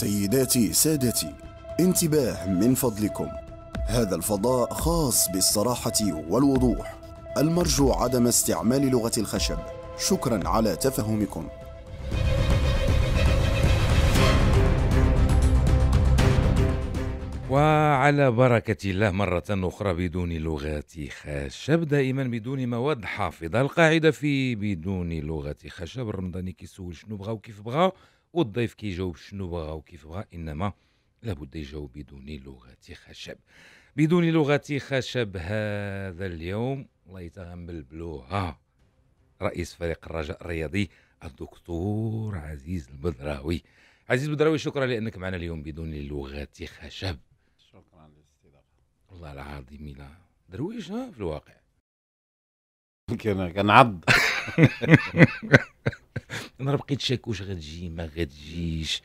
سيداتي سادتي انتباه من فضلكم هذا الفضاء خاص بالصراحة والوضوح المرجو عدم استعمال لغة الخشب شكرا على تفهمكم وعلى بركة الله مرة أخرى بدون لغات خشب دائما بدون مواد حافظة القاعدة في بدون لغة خشب رمضاني كيسول شنو بغاو كيف بغاو والضيف كيجاوب شنو بغا وكيف بغا انما لابد يجاوب بدون لغه خشب بدون لغه خشب هذا اليوم الله يتغمل بلوها رئيس فريق الرجاء الرياضي الدكتور عزيز البدراوي عزيز البدراوي شكرا لانك معنا اليوم بدون لغه خشب شكرا للاستضافه والله العظيم لا درويش في الواقع كان كان عض انا بقيت شاك واش غتجي ما غتجيش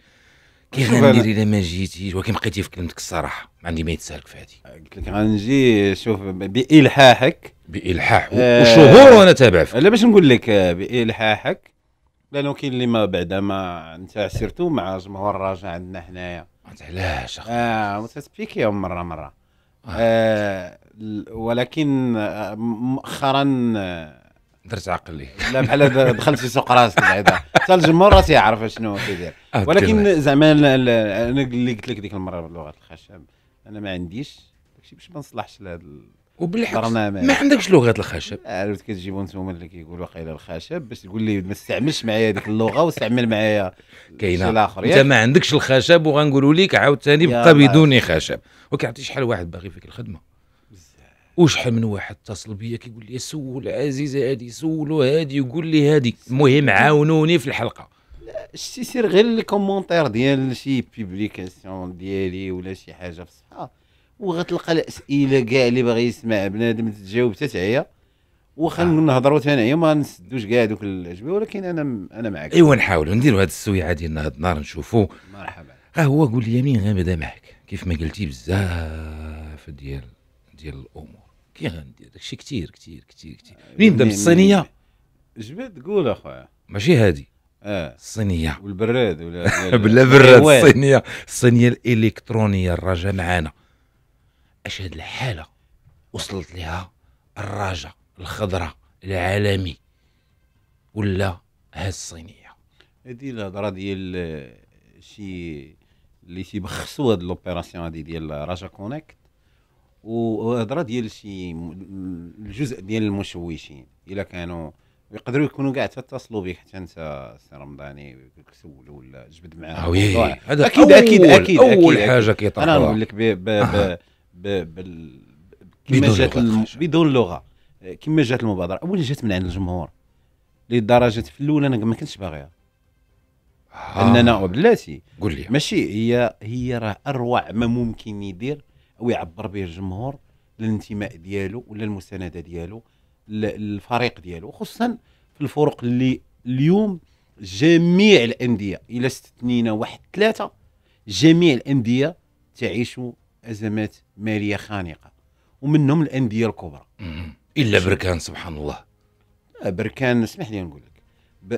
كي غندير الا ما جيتيش ولكن بقيتي في كلمتك الصراحه ما عندي ما يتسالك في هذه قلت لك غنجي شوف بالحاحك بالحاح آه، وشهور وانا تابع فيك لا باش نقول لك آه، بالحاحك لانه كاين اللي ما بعد ما انت سيرتو مع جمهور الرجاء عندنا حنايا علاش اه وتسبيكيهم مره مره آه ولكن آه، مؤخرا آه، درت عقلي لا بحال دخلت في سوق راسك بعدا حتى الجمهور راه تيعرف شنو كيدير أه، ولكن زعما انا اللي قلت لك ديك المره بلغه الخشب انا ما عنديش داكشي باش ما نصلحش لهذا وبالحق ما عندكش لغه الخشب آه، عرفت كتجيبوا نتوما اللي كيقولوا واقيلا الخشب باش تقول لي ما تستعملش معايا هذيك اللغه واستعمل معايا كاينه الاخر انت ما عندكش الخشب وغنقولوا لك عاوتاني بقى بدون خشب وكيعطي شحال واحد باغي فيك الخدمه وشحال من واحد اتصل بيا كيقول لي سول عزيز هادي سولو هادي وقول لي هادي المهم عاونوني في الحلقه شتي سير غير الكومونتير ديال شي بيبليكاسيون ديالي ولا شي حاجه في الصحه وغتلقى الاسئله كاع اللي باغي يسمع بنادم تجاوب حتى تعيا واخا نهضروا ثاني ما نسدوش كاع دوك الاجوبه ولكن انا انا معك ايوا نحاولوا نديروا هذه السويعه ديالنا هاد النهار نشوفوا مرحبا ها هو قول لي مين غنبدا معك كيف ما قلتي بزاف ديال ديال الامور كي غندير داكشي كثير كثير كثير كثير آه، مين نبدا الصينيه جبد قول اخويا ماشي هادي اه الصينيه والبراد ولا بلا براد الصينيه الصينيه الالكترونيه الرجاء معانا اش هاد الحاله وصلت لها الرجاء الخضراء العالمي ولا هاد الصينيه هذه الهضره ديال شي اللي تيبخسوا هاد لوبيراسيون هادي ديال رجا كونيكت وهضره ديال شي الجزء ديال المشوشين الا كانوا يقدروا يكونوا كاع تتصلوا بك حتى انت سي رمضاني يقول لك سولوا ولا جبد معاه آه وي هذا اكيد اكيد اكيد اول أكيد حاجه كيطرحوها انا نقول لك ب, بال كما جات الم... بدون لغه كما جات المبادره اول جات من عند الجمهور لدرجه في الاول انا ما كنتش باغيها آه. اننا بلاتي قول لي ماشي هي هي راه اروع ما ممكن يدير او يعبر به الجمهور للانتماء ديالو ولا المسانده ديالو للفريق ديالو خصوصا في الفرق اللي اليوم جميع الانديه الا استثنينا واحد ثلاثه جميع الانديه تعيش ازمات ماليه خانقه ومنهم الانديه الكبرى الا بركان سبحان الله آه، بركان اسمح لي نقول لك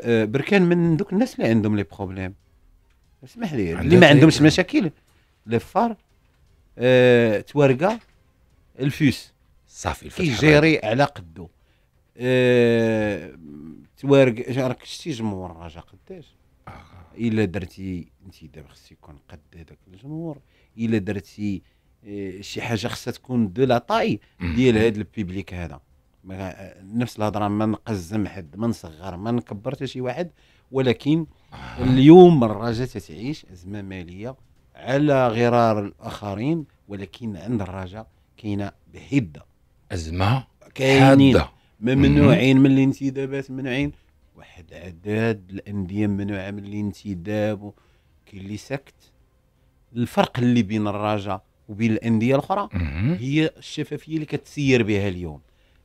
آه، بركان من دوك الناس اللي عندهم لي بروبليم اسمح لي اللي ما عندهمش مشاكل لفار أه توارقه الفيس صافي كيجيري على قدو أه توارق راك شتي جمهور الرجاء قداش آه. الا درتي انت دابا خصك يكون قد هذاك الجمهور الا درتي إيه، شي حاجه خصها تكون دو لا طاي ديال هذا البيبليك هذا نفس الهضره ما نقزم حد ما نصغر ما نكبر حتى شي واحد ولكن آه. اليوم الرجاء تتعيش ازمه ماليه على غرار الاخرين ولكن عند الرجاء كاينه بحده ازمه كاينين ممنوعين من الانتدابات ممنوعين واحد عدد الانديه ممنوعه من الانتداب كاين اللي ساكت الفرق اللي بين الرجاء وبين الانديه الاخرى هي الشفافيه اللي كتسير بها اليوم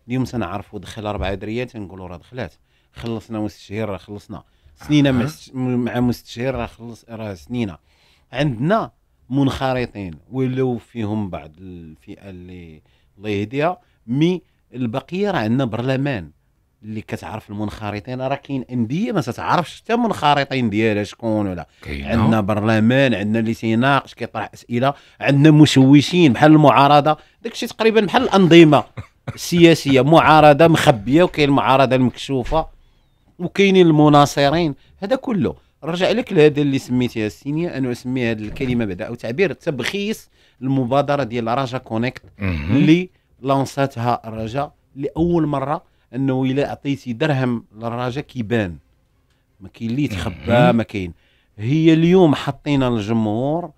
اليوم سنعرفوا دخل اربع دريات تنقولوا راه دخلات خلصنا مستشهر راه خلصنا سنينا آه. مع مستشهر راه خلص راه سنينا عندنا منخرطين ولو فيهم بعض الفئه اللي الله يهديها مي البقيه راه عندنا برلمان اللي كتعرف المنخرطين راه كاين انديه ما تتعرفش حتى المنخرطين ديالها شكون ولا عندنا برلمان عندنا اللي تيناقش كيطرح اسئله عندنا مشوشين بحال المعارضه داكشي تقريبا بحال الانظمه السياسيه معارضه مخبيه وكاين المعارضه المكشوفه وكاينين المناصرين هذا كله رجع لك لهذا اللي سميتها السينيا انا اسمي هذه الكلمه بعدا او تعبير تبخيص المبادره ديال راجا كونيكت اللي لانساتها الرجا لاول مره انه الا اعطيتي درهم للراجا كيبان ما كاين اللي يتخبى ما كاين هي اليوم حطينا الجمهور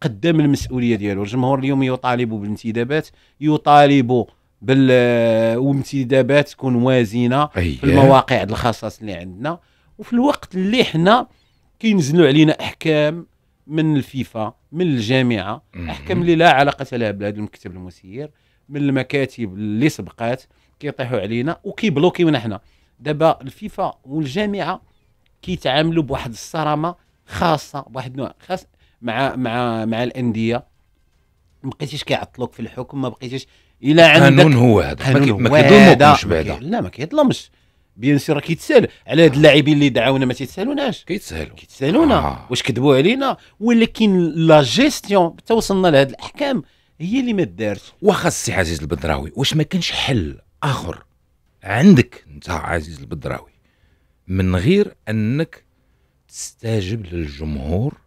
قدام المسؤوليه ديالو الجمهور اليوم يطالب بالانتدابات يطالب بال آه، وانتدابات تكون موازنه أيه. في المواقع الخصاص اللي عندنا وفي الوقت اللي حنا كينزلوا علينا احكام من الفيفا من الجامعه احكام اللي لا علاقه لها بهذا المكتب المسير من المكاتب اللي سبقات كيطيحوا علينا وكيبلوكيونا حنا دابا الفيفا والجامعه كيتعاملوا بواحد الصرامه خاصه بواحد النوع خاص مع مع مع الانديه ما بقيتيش كيعطلوك في الحكم ما بقيتيش الا عندك قانون هو هذا ما كيظلموش بعدا لا ما كيظلمش بيان سير راه كيتسال على هاد اللاعبين اللي دعاونا ما تيتسالوناش كيتسالوا كيتسالونا آه. واش كذبوا علينا ولكن لا جيستيون توصلنا لهاد الاحكام هي اللي ما دارتش واخا السي عزيز البدراوي واش ما كانش حل اخر عندك انت عزيز البدراوي من غير انك تستجب للجمهور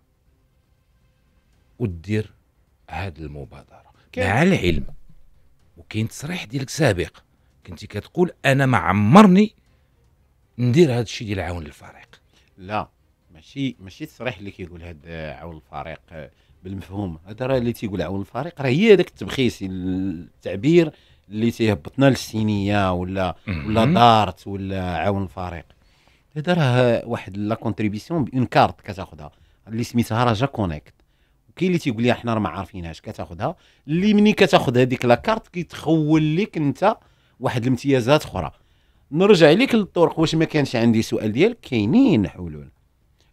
ودير هذه المبادره مع العلم وكاين تصريح ديالك سابق كنتي كتقول انا ما عمرني ندير هذا الشيء ديال عون الفريق لا ماشي ماشي التصريح اللي كيقول هذا عون الفريق آه، بالمفهوم هذا راه اللي تيقول عون الفريق راه هي هذاك التبخيس التعبير اللي تيهبطنا للسينيه ولا ولا دارت ولا عاون الفريق هذا راه واحد لا كونتريبيسيون بان كارت كتاخذها اللي سميتها رجا كونيكت وكاين اللي تيقول لي حنا راه ما عارفينهاش كتاخذها اللي مني كتاخذ هذيك لا كارت كيتخول لك انت واحد الامتيازات اخرى نرجع لك للطرق واش ما كانش عندي سؤال ديالك كاينين حلول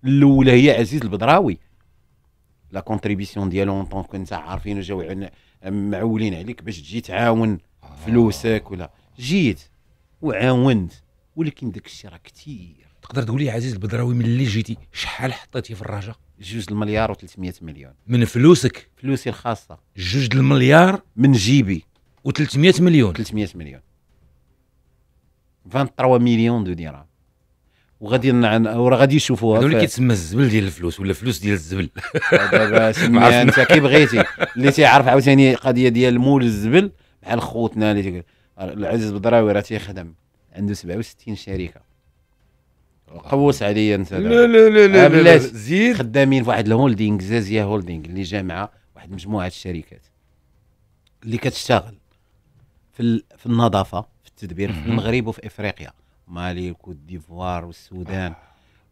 الاولى هي عزيز البدراوي لا كونتريبيسيون ديالو اون طونك انت عارفين وجاو معولين عليك باش تجي تعاون آه. فلوسك ولا جيت وعاونت ولكن داك الشيء راه كثير تقدر تقول لي عزيز البدراوي ملي جيتي شحال حطيتي في الرجاء جوج المليار و300 مليون من فلوسك فلوسي الخاصه جوج المليار من جيبي و300 مليون 300 مليون 23 مليون دو درهم وغادي نعن غادي يشوفوها هذول كيتسمى الزبل ديال الفلوس ولا الفلوس ديال الزبل دابا سميها انت كي بغيتي اللي تيعرف عاوتاني القضيه ديال مول الزبل بحال خوتنا اللي تقول العزيز بدراوي راه تيخدم عنده 67 شركه قوس عليا انت لا لا لا لا, لا, زيد خدامين في واحد الهولدينغ زازيا هولدينغ اللي جامعه واحد مجموعه الشركات اللي كتشتغل في في النظافه في التدبير في المغرب وفي افريقيا مالي وكوت ديفوار والسودان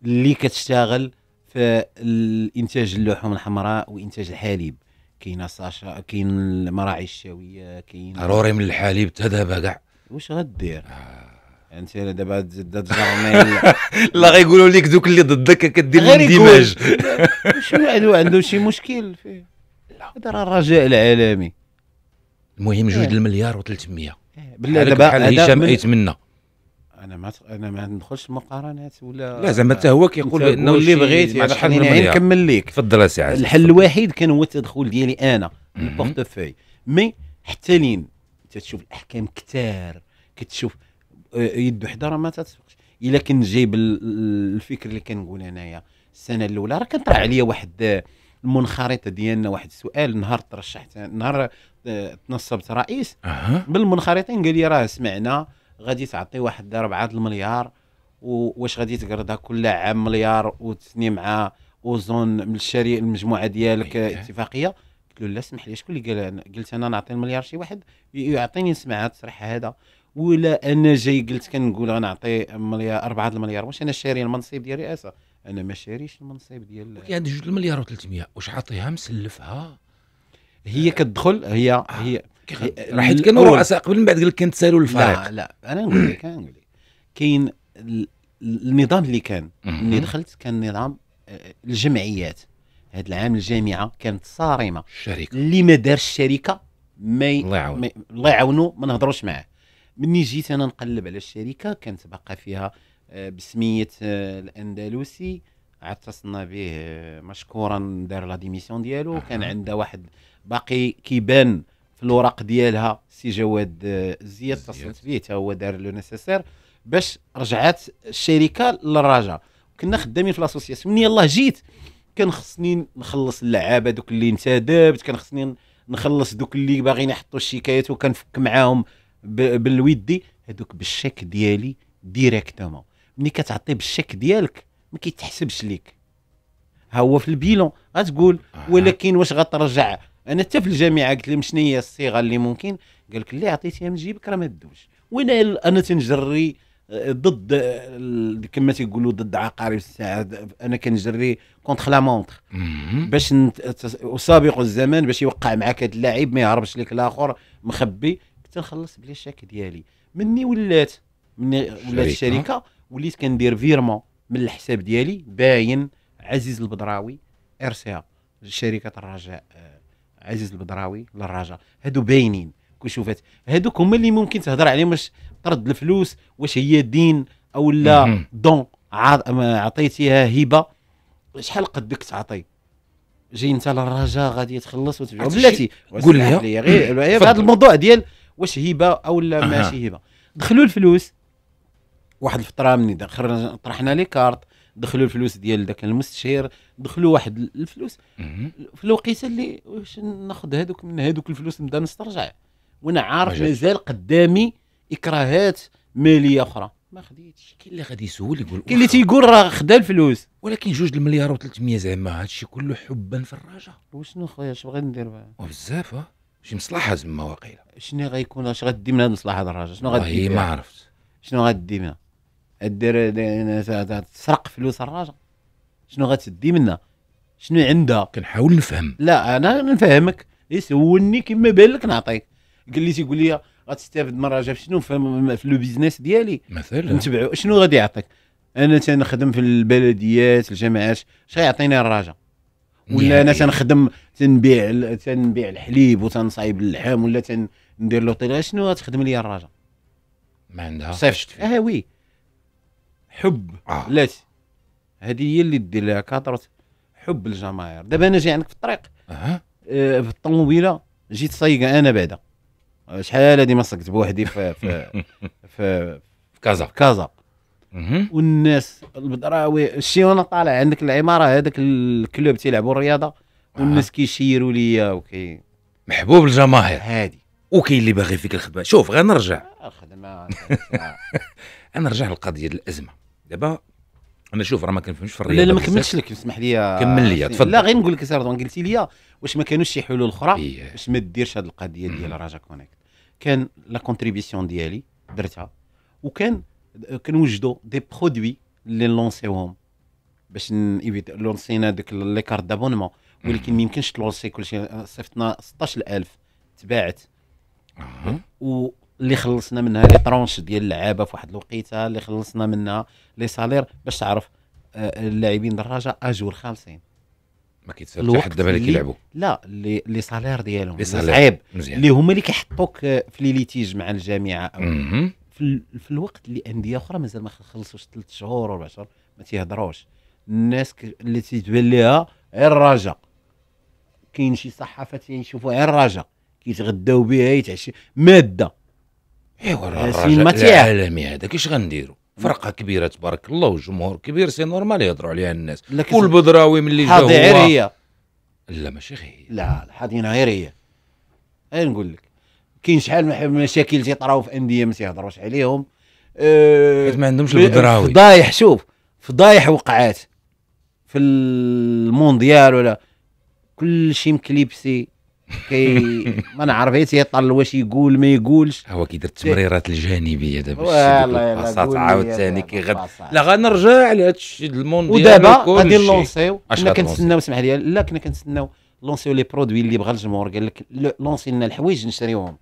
اللي كتشتغل في الانتاج اللحوم الحمراء وانتاج الحليب كاينه ساشا كاين المراعي الشاويه كاين ضروري من الحليب تذهب كاع واش غدير آه. انت دابا تزيد تجرني لا غيقولوا لك دوك اللي ضدك كدير الاندماج شنو عنده شي مشكل فيه هذا راه الرجاء العالمي المهم جوج إيه. المليار و300 إيه. بالله دابا هشام يتمنى انا ما انا ما ندخلش مقارنات ولا لا زعما حتى هو كيقول انه اللي بغيت يعني خليني نكمل ليك تفضل اسي الحل الوحيد كان هو التدخل ديالي انا البورتفوي مي حتى لين تتشوف الاحكام كثار كتشوف آه، يد وحده راه ما تتفقش الا كنت جايب الفكر اللي كنقول انايا السنه الاولى راه طرح أيوة. عليا واحد آه، المنخرطه ديالنا واحد السؤال نهار ترشحت نهار آه، تنصبت رئيس أه. بالمنخرطين قال لي راه سمعنا غادي تعطي واحد 4 المليار واش غادي تقرضها كل عام مليار وتثني مع اوزون من الشري المجموعه ديالك إيه. اتفاقيه قلت له لا سمح لي شكون اللي قال قلت انا نعطي المليار شي واحد يعطيني نسمع هذا التصريح هذا ولا انا جاي قلت كنقول غنعطي مليار 4 المليار واش انا شاري المنصب ديال الرئاسه انا ما شاريش المنصب ديال يعني جوج المليار و300 واش عاطيها مسلفها هي كتدخل هي آه. هي راح كانوا رؤساء قبل من بعد قال لك سالوا الفريق لا لا انا نقول لك انا نقول لك كاين النظام اللي كان اللي دخلت كان نظام آه، الجمعيات هذا العام الجامعه كانت صارمه الشركه اللي ما دارش الشركه ما الله يعاونو الله ما نهضروش معاه مني جيت انا نقلب على الشركه كانت باقا فيها آه، بسميه آه، الاندلسي عتصنا به مشكورا دار لا ديميسيون ديالو كان عنده واحد باقي كيبان في الوراق ديالها سي جواد الزياد آه، اتصلت بيه حتى هو دار لو نيسيسير باش رجعات الشركه للرجاء كنا خدامين في لاسوسياسيون من يلاه جيت كان خصني نخلص اللعابه دوك اللي انتدبت كان خصني نخلص دوك اللي باغيين يحطوا الشكايات وكنفك معاهم بالودي هذوك بالشك ديالي ديريكتومون ملي كتعطي بالشك ديالك ما كيتحسبش ليك ها هو في البيلون غتقول ولكن واش غترجع انا حتى في الجامعه قلت لهم شنو هي الصيغه اللي ممكن قال لك اللي عطيتيها من جيبك راه ما تدوش وانا انا تنجري آه، ضد آه، كما تيقولوا ضد عقارب الساعه انا كنجري كونتخ لا مونتخ باش اسابق الزمان باش يوقع معك هذا اللاعب ما يهربش لك الاخر مخبي كنت نخلص بلي الشاك ديالي مني ولات مني ولات الشركه وليت كندير فيرمون من الحساب ديالي باين عزيز البدراوي ارسيا شركه الرجاء عزيز البدراوي للرجاء هادو باينين شوفات هادوك هما اللي ممكن تهضر عليهم واش طرد الفلوس واش هي دين او لا دون عطيتيها هبه شحال قدك تعطي جاي انت للرجاء غادي تخلص وتبيع بلاتي قول لي غير هذا الموضوع ديال واش هبه او لا ماشي هبه دخلوا الفلوس واحد الفتره من خرجنا طرحنا لي كارت دخلوا الفلوس ديال ذاك المستشير دخلوا واحد الفلوس في الوقيته اللي واش ناخذ هذوك من هذوك الفلوس نبدا نسترجع وانا عارف مازال قدامي اكراهات ماليه اخرى ما خديتش كاين اللي غادي يسول يقول كاين اللي تيقول راه خدا الفلوس ولكن جوج المليار و300 زعما هادشي كله حبا في الرجا وشنو خويا اش بغي ندير بها بزاف شي مصلحه زعما واقيلا شنو غيكون اش غادي من هاد المصلحه هاد الرجا شنو غادي ما عرفت شنو غادي منها دير تسرق فلوس الراجل شنو غتدي منها شنو عندها كنحاول نفهم لا انا نفهمك سولني كما بان لك نعطيك قال لي تيقول لي غتستافد من راجل شنو في لو بيزنس ديالي مثلا نتبعو شنو غادي يعطيك انا تنخدم في البلديات الجامعات اش غيعطيني الراجا ولا انا يعني؟ تنخدم تنبيع تنبيع الحليب وتنصايب اللحم ولا تندير لوطيل شنو غتخدم لي الراجا ما عندها صيفط اه وي حب آه. علاش هذه هي اللي دير لها كثره حب الجماهير دابا انا جاي عندك في الطريق اها آه في الطوموبيله جيت صيقة انا بعدا آه، شحال هذه ما صقت بوحدي في في في, في كازا في كازا والناس البدراوي شتي وانا طالع عندك العماره هذاك الكلوب تيلعبوا الرياضه والناس آه. كيشيروا ليا وكي محبوب الجماهير هادي وكاين اللي باغي فيك الخدمه شوف غنرجع آه، الخدمه انا نرجع للقضيه الازمه دابا انا شوف راه ما كنفهمش في الرياضه لا لا ما كملتش لك اسمح لي كمل لي تفضل لا غير نقول لك سير قلتي لي واش ما كانوش شي حلول اخرى إيه. باش ما ديرش هذه القضيه ديال راجا كونيكت كان لا كونتريبيسيون ديالي درتها وكان كنوجدوا دي برودوي اللي لونسيوهم باش لونسينا ديك لي كارت دابونمون ولكن ما يمكنش تلونسي كلشي صيفطنا 16000 تباعت و اللي خلصنا منها لي طرونش ديال اللعابه في واحد الوقيته اللي خلصنا منها لي سالير باش تعرف آه، اللاعبين دراجه اجور خالصين ما كيتسالش حد دابا اللي كيلعبوا لا اللي لي سالير ديالهم صعيب اللي هما اللي كيحطوك آه، في لي ليتيج مع الجامعه في, في الوقت اللي انديه اخرى مازال ما خلصوش ثلاث شهور ولا شهور ما تيهضروش الناس اللي تيتبان ليها غير الرجاء كاين شي صحافه تيشوفوا غير الرجاء كيتغداو بها يتعشى ماده ايوا العالمي هذاك اش غنديروا فرقه كبيره تبارك الله وجمهور كبير سي نورمال يهضروا عليها الناس والبدراوي اللي جاوا هذه غير هي لا ماشي غير هي لا هذه غير هي اي نقول لك كاين شحال من مشاكل تيطراو في انديه ما تيهضروش عليهم أه ما عندهمش البدراوي فضايح شوف فضايح وقعات في المونديال ولا كل شيء مكليبسي كي ما نعرف يطل واش يقول ما يقولش هو كي درت التمريرات الجانبيه دابا الباصات عاوتاني كي غد لا غنرجع لهذا الشيء المونديال ودابا غادي نلونسيو كنا كنتسناو اسمح لي لا كنا كنتسناو لونسيو لي برودوي اللي بغى الجمهور قال لك لونسي لنا الحوايج نشريوهم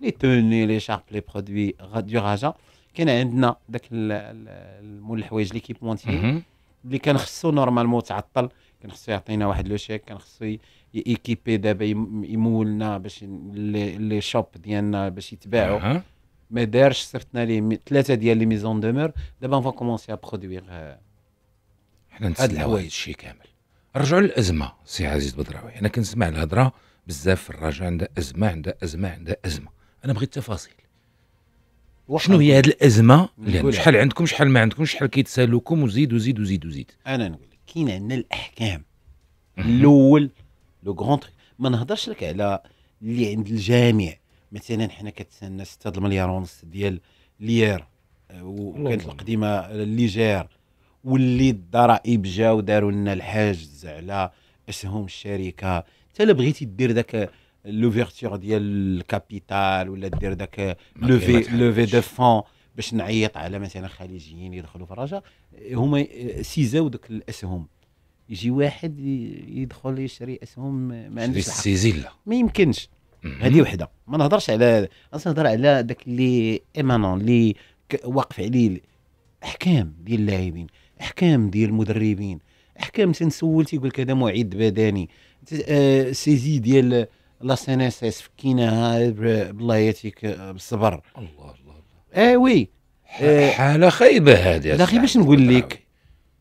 لي توني لي شارب لي برودوي دو راجا كان عندنا ذاك مول الحوايج ليكيبمونتي اللي كان خصو نورمالمون تعطل كان خصو يعطينا واحد لو شيك كان خصو ايكيبي دابا يمولنا باش لي شوب ديالنا باش يتباعوا ما دارش صيفطنا ليه ثلاثه ديال لي ميزون دومور دابا فون كومونسي ا برودويغ حنا هاد الحوايج شي كامل رجعوا للازمه سي عزيز بدراوي انا كنسمع الهضره بزاف الرجاء عندها ازمه عندها ازمه عندها ازمه انا بغيت تفاصيل شنو هي هذه الازمه اللي عندكم شحال عندكم شحال ما عندكم شحال كيتسالوكم وزيد وزيد وزيد وزيد انا نقول لك كاين عندنا الاحكام الاول لو غون تخي ما نهضرش لك على اللي عند الجامع مثلا حنا كتسنى 6 مليار ونص ديال لير آه، وكانت القديمه الليجير واللي الضرائب جاو داروا لنا الحاجز على اسهم الشركه حتى لا بغيتي دير ذاك لوفيرتور ديال الكابيتال ولا دير ذاك لوفي لوفي دو فون باش نعيط على مثلا خليجيين يدخلوا في الرجاء هما سيزاو ذوك الاسهم يجي واحد يدخل يشري اسهم ما عندوش السيزيلا ما يمكنش هذه وحده ما نهضرش على اصلا نهضر على داك اللي ايمانون اللي واقف عليه احكام ديال اللاعبين احكام ديال المدربين احكام تنسول تيقول لك هذا معيد بدني أه سيزي ديال لا سي اس اس فكيناها بالله ياتيك آه، بالصبر الله الله الله اه وي حاله خايبه هذه لا اخي باش نقول لك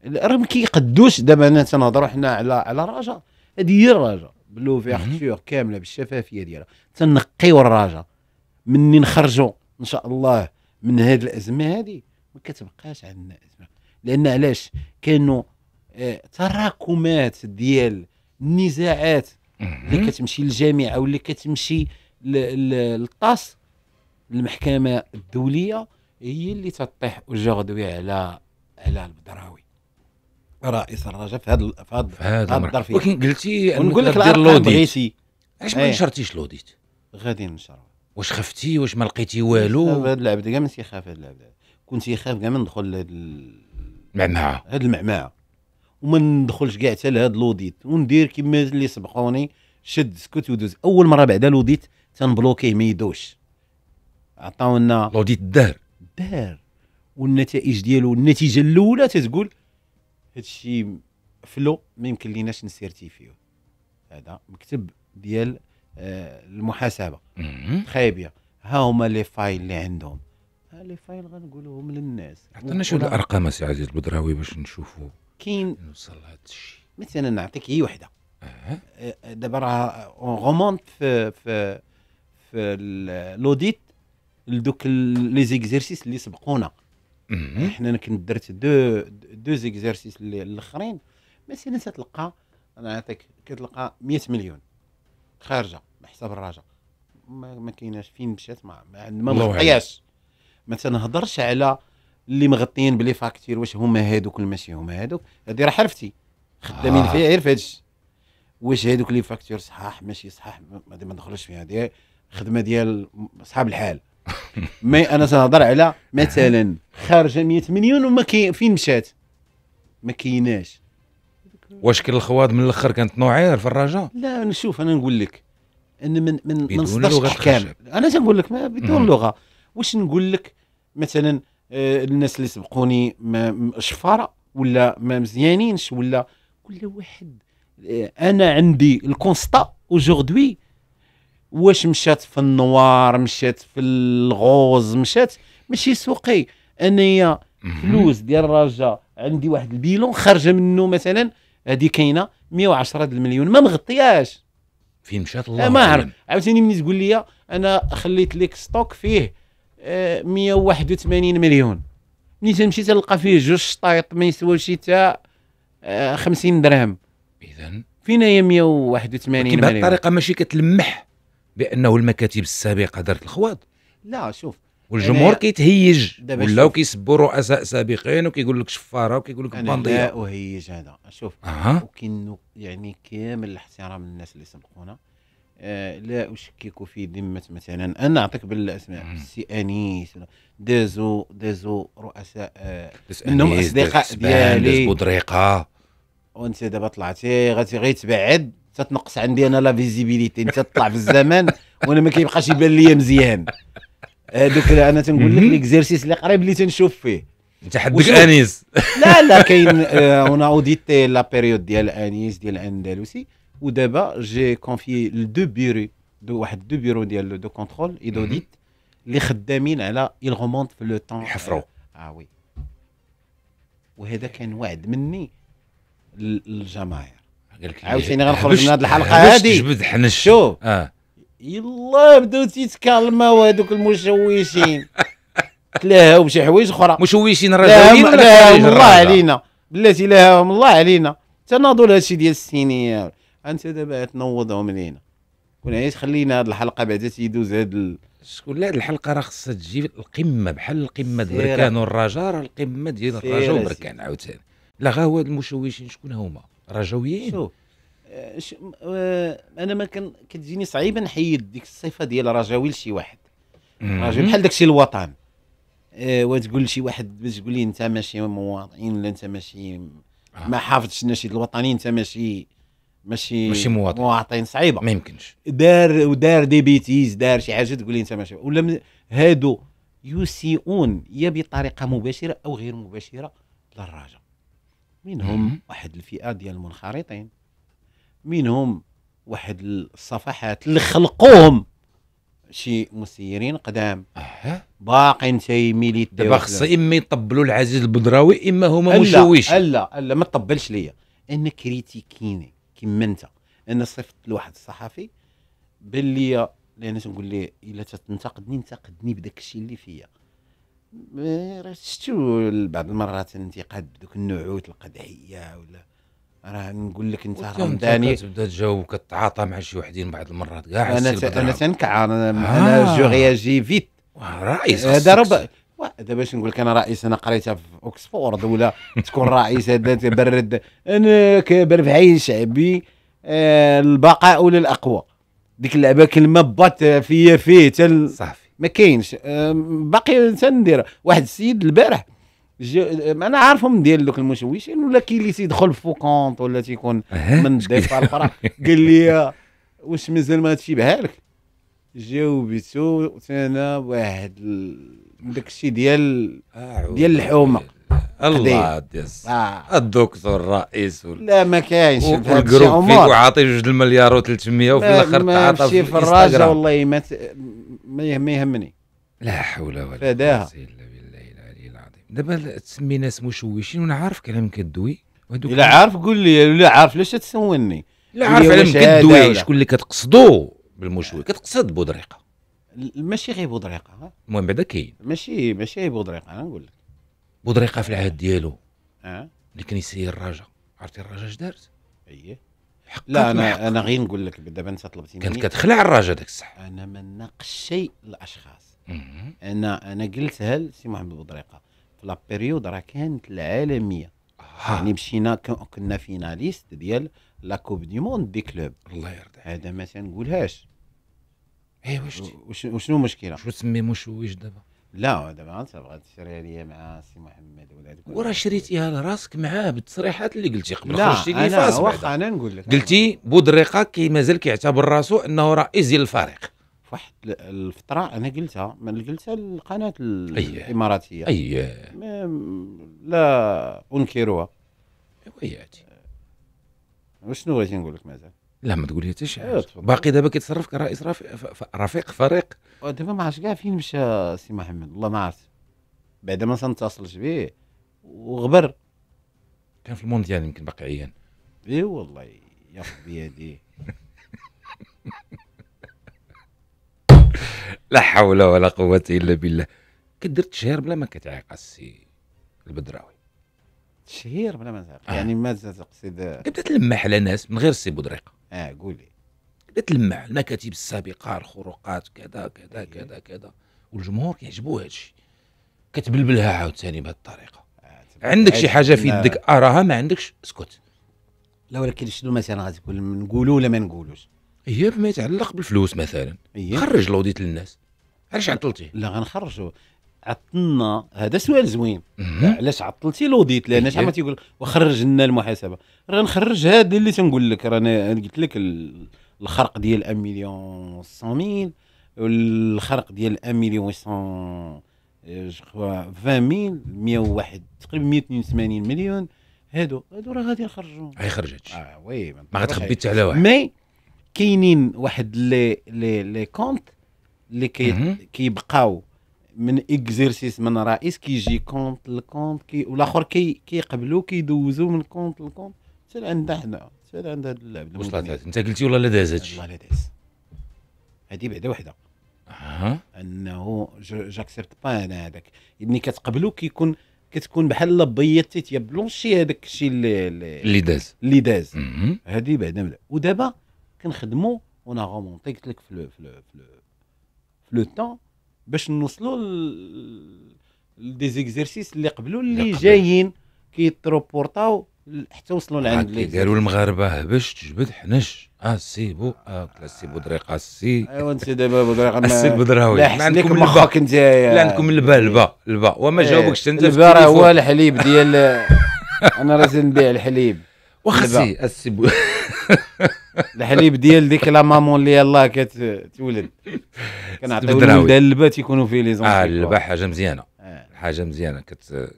راه ما كيقدوش دابا انا تنهضروا حنا على على رجا هذه هي الرجا بلوفيرتور كامله بالشفافيه ديالها تنقيو الرجا مني نخرجوا ان شاء الله من هذه الازمه هذه ما كتبقاش عندنا ازمه لان علاش كانوا آه، تراكمات ديال النزاعات اللي كتمشي للجامعه واللي كتمشي للطاس المحكمه الدوليه هي اللي تطيح اجوردي على على البدراوي رئيس الرجاء في هذا في هذا الظرفيه ولكن قلتي نقول لك العرق بغيتي علاش ما إيه. نشرتيش لوديت غادي نشر واش خفتي واش ما لقيتي والو هذا العبد كاع ما تيخاف هذا العبد كنت تيخاف كاع ما ندخل لهاد المعمعه هذا المعمعه وما ندخلش كاع حتى لهاد لوديت وندير كما اللي سبقوني شد سكوت ودوز اول مره بعد لوديت تنبلوكيه ما يدوش عطاونا لوديت الدهر الدهر والنتائج ديالو النتيجه الاولى تتقول هادشي فلو ما يمكن ليناش نسيرتيفيو هذا مكتب ديال آه، المحاسبه خايبيه ها هما لي فايل اللي عندهم ها لي فايل غنقولوهم للناس عطينا شويه الارقام سي عزيز البدراوي باش نشوفوا كاين نوصل لهذا الشيء مثلا نعطيك هي وحده أه. آه، دابا راه اون غومونت في في في لوديت لدوك لي زيكزيرسيس اللي سبقونا حنا انا كنت درت دو دو زيكزارسيس الاخرين مثلا تلقى انا نعطيك كتلقى 100 مليون خارجه بحساب الرجاء ما, ما كايناش فين مشات ما ما مغطياش ما تنهضرش على اللي مغطيين بلي فاكتير واش هما هادوك ولا ماشي هما هادوك هذه راه حرفتي خدامين آه. فيها غير فهادش هادشي واش هادوك لي فاكتور صحاح ماشي صحاح ما ندخلوش فيها هذه خدمه ديال اصحاب الحال مي انا تنهضر على مثلا خارجه 100 مليون وما كاين فين مشات ما كايناش واش كل الخواض من الاخر كانت نوعير في الرجاء لا نشوف انا نقول لك ان من من من نصدرش احكام انا تنقول لك ما بدون لغه واش نقول لك مثلا آه، الناس اللي سبقوني شفاره ولا ما مزيانينش ولا كل واحد آه، انا عندي الكونستا اوجوردي واش مشات في النوار مشات في الغوز مشات ماشي سوقي انايا فلوس ديال الرجا عندي واحد البيلون خارجه منه مثلا هذه كاينه 110 المليون ما مغطياش فين مشات الله ما عرف عاوتاني ملي تقول لي انا خليت لك ستوك فيه 181 آه، مليون ملي تمشي تلقى فيه جوج شطايط ما يسواوش حتى 50 آه، درهم اذا فين هي 181 مليون بهذه الطريقه ماشي كتلمح بانه المكاتب السابقه دارت الخواط لا شوف والجمهور كيتهيج ولاو كيسبوا رؤساء سابقين وكيقول لك شفاره وكيقول لك بانديه لا اهيج هذا شوف أه. يعني كامل الاحترام للناس اللي سبقونا آه لا اشكك في ذمه مثلا انا اعطيك بالاسماء السي انيس دازو دازو رؤساء آه منهم اصدقاء ديالي بودريقه وانت دابا طلعتي غتبعد تتنقص عندي انا لا فيزيبيليتي انت تطلع في الزمان وانا ما كيبقاش يبان ليا مزيان هذوك انا تنقول لك ليكزيرسيس اللي قريب اللي تنشوف فيه انت حدك انيس لا لا كاين اون اوديتي لا بيريود ديال انيس ديال الاندلسي ودابا جي كونفي دو بيرو دو واحد دو بيرو ديال دو كونترول اي دوديت اللي خدامين على يل غوموند في لو تون يحفروا اه وي آه، وهذا كان وعد مني للجماعه قال لك عاوتاني غنخرج من هذه الحلقه هذه جبد حنش شوف اه يلا بداو تيتكلموا هذوك المشوشين تلاهاو بشي حوايج اخرى مشوشين الرجاويين لاهاهم الله علينا بلاتي تلاهاهم الله علينا لهذا هادشي ديال السينيه انت دابا تنوضهم لينا ونعيش خلينا هاد الحلقه بعدا تيدوز هاد ال... شكون لا هاد الحلقه راه خصها تجي القمه بحال القمه ديال بركان والرجاء راه القمه ديال الرجاء وبركان عاوتاني لا غا هو المشوشين شكون هما رجويين شوف آه، آه، انا ما كان كتجيني صعيبه نحيد ديك الصفه ديال رجوي لشي واحد رجوي بحال داكشي الوطن أه وتقول لشي واحد باش تقول لي انت ماشي مواطن ولا انت ماشي آه. ما حافظتش النشيد الوطني انت ماشي ماشي ماشي مواطن مواطن صعيبه ما يمكنش دار ودار دي بيتيز دار شي حاجه تقول لي انت ماشي ولا هادو يسيئون يا بطريقه مباشره او غير مباشره للراجل منهم واحد الفئه ديال المنخرطين منهم واحد الصفحات اللي خلقوهم شي مسيرين قدام اها باقي انت ميليت دابا خص اما يطبلوا العزيز البدراوي اما هما مشوش لا لا ما تطبلش ليا انا كريتيكيني كما انت انا صيفطت لواحد الصحفي باللي لان تنقول ليه الا تنتقدني انتقدني بداك الشيء اللي فيا راه شفتوا بعض المرات انتقاد دوك النعوت القدحيه ولا راه نقول لك انت رمضاني تبدا تجاوب كتعاطى مع شي وحدين بعض المرات كاع انا انا تنكع انا, آه. أنا جو رياجي فيت رئيس هذا راه دابا باش نقول لك انا رئيس انا قريتها في اوكسفورد ولا تكون رئيس هذا تبرد انا كبر في عين شعبي البقاء آه، البقاء للاقوى ديك اللعبه كلمه بات فيا فيه تل صافي ما كاينش باقي الانسان ندير واحد السيد البارح انا عارفهم ديال دوك المشوشين ولا كي اللي تيدخل فوكونت ولا تيكون إيه، من الديبار الفرا قال لي واش مازال ما هادشي بهالك جاوبتو انا واحد داكشي الشيء ديال ديال الحومه الله ديس آه. الدكتور الرئيس وال... لا ما كاينش والجروب فيك وعاطي جوج المليار و300 وفي الاخر تعاطى في الراجل والله ما ما يهمني لا حول ولا قوه الا بالله العلي العظيم دابا تسمي ناس مشوشين وانا عارف كلام كدوي الا عارف قول لي الا عارف ليش تسولني لا عارف على كدوي شكون اللي كتقصدو بالمشوي آه. كتقصد بودريقه ماشي غير بودريقه المهم بعدا كاين ماشي ماشي غير بودريقه انا نقول لك بودريقه في العهد ديالو اه اللي كان يسير الرجا عرفتي الرجا اش دارت اييه لا انا الحق. انا غير نقول لك دابا انت طلبتيني كانت كتخلع الراجا داك الصح انا ما ناقش شيء الاشخاص انا انا قلتها لسي محمد بودريقه في لابيريود راه كانت العالميه ها. آه. يعني مشينا كنا فيناليست ديال لا كوب دي موند دي كلوب الله يرضي هذا ما تنقولهاش ايوا واش وشنو المشكله شو تسمي مشوش دابا لا دابا انت بغات تشري لي مع سي محمد ولا تقول وراه شريتيها لراسك معاه بالتصريحات اللي قلتي قبل خرجتي لي فاس واخا انا نقول لك قلتي بودريقه كي مازال كيعتبر راسو انه رئيس ديال الفريق واحد الفتره انا قلتها من قلتها للقناه أيه. الاماراتيه اييه لا انكرها وياتي أيوة وشنو بغيتي نقول لك مازال لا ما تقول لي حتى شي حاجه باقي دابا كيتصرف كرئيس رفيق فريق دابا ما عرفتش كاع فين مشى سي محمد والله ما عرفت بعد ما تنتصلش به وغبر كان في المونديال يمكن باقي عيان اي والله ياخذ بيديه لا حول ولا قوة إلا بالله كدرت تشهير بلا ما كتعيق السي البدراوي تشهير بلا ما تعيق آه. يعني ما تقصد كتبدا تلمح على ناس من غير السي بودريقه اه قولي تلمع المكاتب السابقه الخروقات كذا كذا إيه. كذا كذا والجمهور كيعجبوه هادشي كتبلبلها عاوتاني بهذه الطريقه آه، عندك شي حاجه في يدك اراها ما عندكش اسكت لا ولكن شنو مثلا غتقول نقولوا ولا ما نقولوش هي فيما يتعلق بالفلوس مثلا خرج لوديت للناس علاش عطلتيه لا غنخرجوا عطلنا هذا سؤال زوين علاش عطلتي لوديت لان شحال ما إيه. تيقول وخرج لنا المحاسبه راه نخرج هذا اللي تنقول لك راني قلت لك الخرق ديال 1 مليون 100000 والخرق ديال 1 مليون 100 20 101 تقريبا 182 مليون هادو هادو راه غادي نخرجوا غيخرج اه وي ما غتخبيت على واحد مي كاينين واحد لي لي لي كونت اللي كيبقاو من اكزرسيس من رئيس كيجي كونت لكونت كي والاخر كي كيقبلوا كيدوزوا من كونت لكونت سير عند حنا سير عند هذا اللعب وصلت انت قلتي والله لا داز هادشي والله لا داز هذه بعدا وحده اها انه جاكسبت با انا هذاك ملي كتقبلو كيكون كتكون بحال لبيضتي تي بلونشي هذاك الشيء اللي اللي داز اللي داز هذه بعدا ودابا كنخدموا ونا غومونتي قلت لك في لو في لو في لو طون باش نوصلوا لدي زيكزيرسيس اللي قبلوا اللي جايين كيتروبورطاو حتى وصلوا لعند اللي داروا المغاربه هبش تجبد حنش اسيبو اه بو دريق اسي ايوا انت دابا بدريق اسي بدراوي لا عندكم الباء انت لا عندكم البا البا البا وما إيه، جاوبكش انت البا راه هو الحليب ديال انا راه نبيع الحليب واخا السي السي الحليب ديال ديك لا مامون اللي يلاه كتولد كنعطيو الولده اللبه تيكونوا فيه لي زونتي اه اللبا حاجه مزيانه آه. حاجه مزيانه كت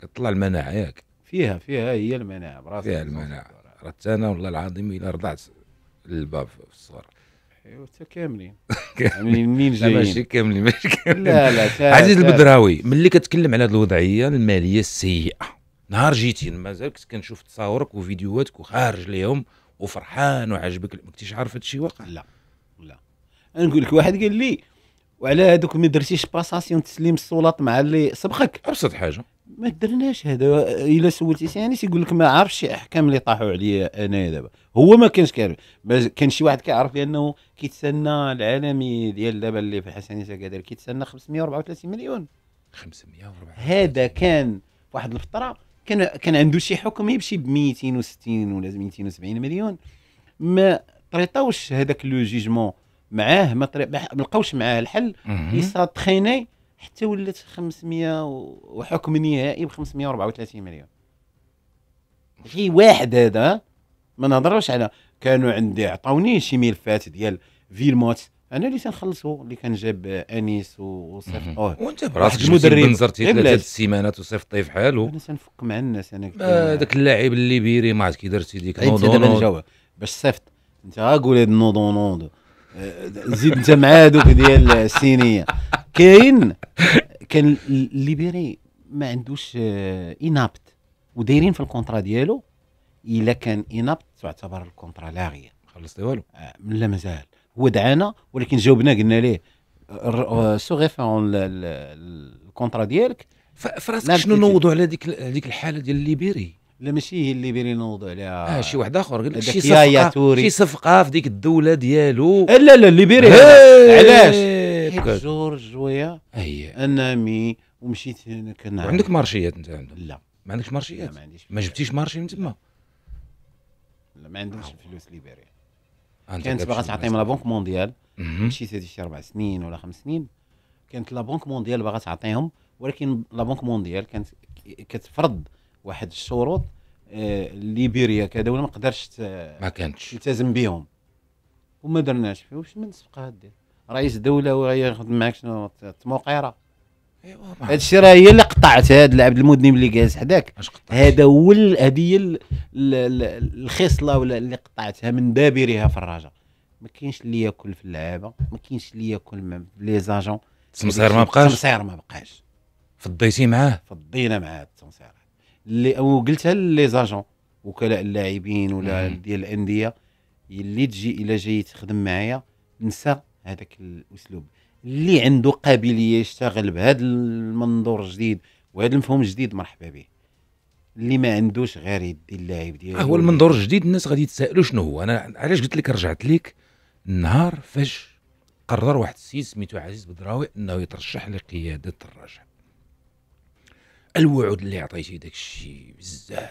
كتطلع المناعه ياك فيها فيها هي المناعه براسها فيها المناعه راه انا والله العظيم الا رضعت اللبه في الصغر ايوا حتى كاملين منين جايين ماشي كاملين ماشي كاملين لا لا عزيز البدراوي ملي كتكلم على هذه الوضعيه الماليه السيئه نهار جيتي مازال كنت كنشوف تصاورك وفيديوهاتك وخارج ليهم وفرحان وعجبك ما كنتيش عارف هادشي واقع لا لا انا نقول لك واحد قال لي وعلى هذوك ما درتيش باساسيون تسليم السلاط مع اللي سبقك ابسط حاجه ما درناش هذا الا سولتي ثاني تيقول لك ما عارفش شي احكام اللي طاحوا عليا انا دابا هو ما كانش كيعرف كان شي واحد كيعرف بانه كيتسنى العالمي ديال دابا اللي في الحسنيه كذا كيتسنى 534 مليون 534 هذا كان واحد الفتره كان كان عنده شي حكم يمشي ب 260 ولا 270 مليون ما طريطوش هذاك لو جيجمون معاه ما لقاوش معاه الحل يسا حتى ولات 500 وحكم نهائي ب 534 مليون شي واحد هذا ما نهضروش على كانوا عندي عطاوني شي ملفات ديال فيلموت انا اللي تنخلصو اللي كان جاب انيس وصيفطوه وانت براسك المدرب نزرتي ثلاثه السيمانات وصيفطيه في حاله انا تنفك مع الناس انا ذاك آه، اللاعب الليبيري ما عرفت كي درتي ديك نوض دابا باش صيفط انت قول هاد نوض آه، زيد انت مع هادوك ديال السينيه كاين كان الليبيري ما عندوش آه، انابت ودايرين في الكونترا ديالو الا كان انابت تعتبر الكونترا لاغيه خلصتي والو لا مازال هو دعانا ولكن جاوبنا قلنا ليه آه، سو غيفيرون الكونترا ديالك فراسك شنو نوضوا على ديك هذيك الحاله ديال الليبيري لا ماشي هي الليبيري نوضوا عليها اه شي واحد اخر شي صفقه شي صفقه في ديك الدوله ديالو لا لا الليبيري علاش جورج انا انامي ومشيت هناك عندك مارشيات انت عندك لا ما عندكش مارشيات ما عنديش ما جبتيش مارشي من تما لا ما عندهمش فلوس ليبيريا كانت باغا تعطيهم لا بنك مونديال ماشي سيدي شي اربع سنين ولا خمس سنين كانت لا بنك مونديال باغا تعطيهم ولكن لا بنك مونديال كانت كتفرض واحد الشروط آه، ليبيريا ولا ما قدرش ما كانتش تلتزم بهم وما درناش فيه واش من الصفقه هادي رئيس دوله وغيخدم معاك شنو تموقيره هاد الشيء راه هي اللي قطعت هذا اللاعب المذنب اللي جالس حداك هذا هو هذه هي الخصله ولا اللي قطعتها من دابرها في الرجاء ما كاينش اللي ياكل في اللعابه ما كاينش اللي ياكل لي زاجون التمصير ما بقاش التمصير ما بقاش فضيتي معاه فضينا معاه التمصير اللي وقلتها لي زاجون وكلاء اللاعبين ولا ديال الانديه اللي تجي الى جاي تخدم معايا نسى هذاك الاسلوب اللي عنده قابليه يشتغل بهذا المنظور الجديد وهذا المفهوم الجديد مرحبا به اللي ما عندوش غير يدي اللاعب ديالو أه، هو المنظور الجديد الناس غادي يتسائلوا شنو هو انا علاش قلت لك رجعت لك النهار فاش قرر واحد السيد سميتو عزيز بدراوي انه يترشح لقياده الرجاء الوعود اللي عطيتي داك الشيء بزاف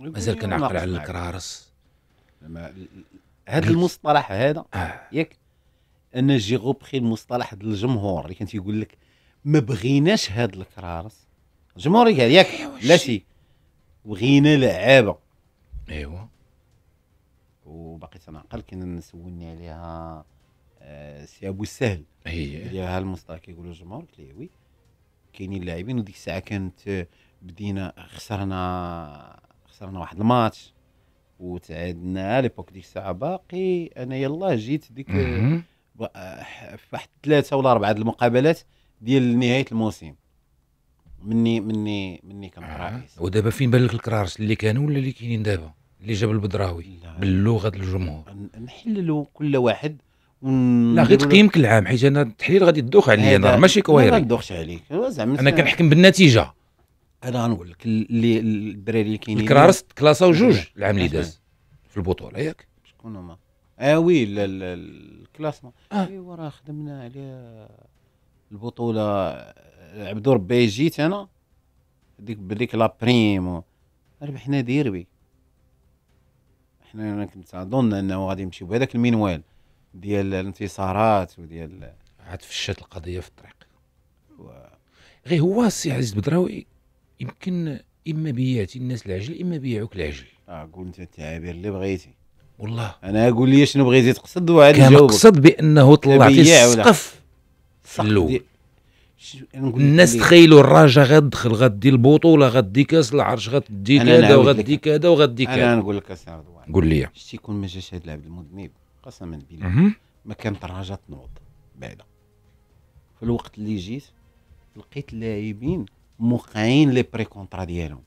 مازال كنعقل على الكرارس هذا المصطلح هذا آه. ياك انا جي غوبخي المصطلح ديال الجمهور اللي كان تيقول لك ما بغيناش هاد الكرارس الجمهور قال ياك إيه، لا شي بغينا لعابه ايوا وباقي تنعقل كنا سولني عليها آه، سي ابو السهل هي هي المصطلح كيقولوا الجمهور قلت له وي كاينين اللاعبين وديك الساعه كانت بدينا خسرنا خسرنا واحد الماتش وتعادنا ليبوك ديك الساعه باقي انا يلاه جيت ديك فواحد ثلاثه ولا اربعه المقابلات ديال نهايه الموسم مني مني مني كنت آه. رئيس ودابا فين بان لك الكرارس اللي كانوا ولا اللي كاينين دابا اللي جاب البدراوي باللغه الجمهور نحللوا كل واحد ون... لا غير تقييمك العام حيت انا التحليل غادي تدوخ عليا انا ماشي كويري ما تدوخش عليك زعما انا كنحكم بالنتيجه انا غنقول لك اللي الدراري اللي كاينين الكرارس تكلاساو جوج العام اللي داز في البطوله ياك شكون هما اه وي الكلاسمون آه. ايوا راه خدمنا على البطوله عبدو ربي جيت انا ديك بديك لا بريم ربحنا ديربي حنا انا كنت اظن انه غادي نمشيو بهذاك المنوال ديال الانتصارات وديال عاد فشات القضيه في الطريق و... غير هو السي عزيز بدراوي يمكن اما بيعتي الناس العجل اما بيعوك العجل اه قول انت التعابير اللي بغيتي والله انا قول لي شنو بغيتي تقصد وعاد كان قصد بانه طلعتي السقف الاول الناس تخيلوا الراجا غادخل غدي البطوله غدي كاس العرش غدي كذا وغدي كذا وغدي كذا انا نقول لك اسي رضوان قول لي شتي كون ما جاش هذا العبد المذنب قسما بالله ما كانت الراجا تنوض بعدا في الوقت اللي جيت لقيت اللاعبين موقعين لي بري كونترا ديالهم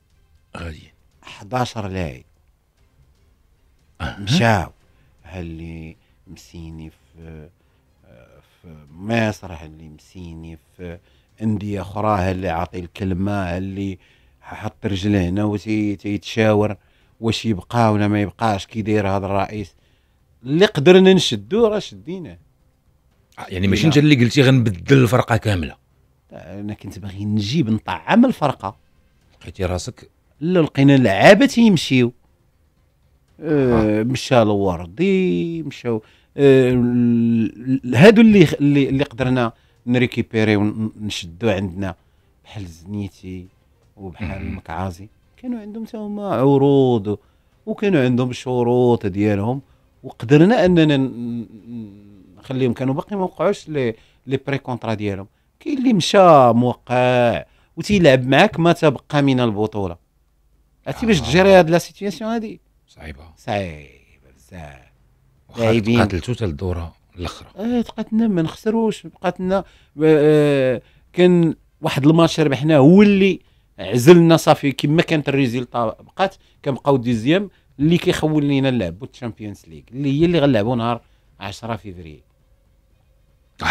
غادي 11 لاعب مشاو اللي مسيني في في مصر اللي مسيني في انديه اخرى اللي عاطي الكلمه اللي حط رجله هنا وتيتشاور واش يبقى ولا ما يبقاش كي داير هذا الرئيس اللي قدرنا نشدو راه شديناه آه، يعني ماشي إيه. انت اللي قلتي غنبدل الفرقه كامله انا كنت باغي نجيب نطعم الفرقه لقيتي راسك لا لقينا لعابه تيمشيو آه، مشى الوردي مشاو آه، هادو اللي اللي اللي قدرنا نريكيبيري ونشدو عندنا بحال زنيتي وبحال مكعازي كانوا عندهم حتى هما عروض وكانوا عندهم شروط ديالهم وقدرنا اننا نخليهم كانوا باقي ما وقعوش لي لي بري كونترا ديالهم كاين اللي مشى موقع وتيلعب معاك ما تبقى من البطوله عرفتي باش تجري هاد لا سيتياسيون هادي صعيبه صعيبه بزاف لاعبين قاتلتو حتى الدوره الاخرى اه تقاتلنا ما نخسروش بقاتلنا آه، كان واحد الماتش ربحناه هو اللي عزلنا صافي كما كانت الريزلطا بقات كنبقاو ديزيام اللي كيخول لينا اللعب والتشامبيونز ليغ اللي هي اللي غنلعبو نهار 10 فيفري آه،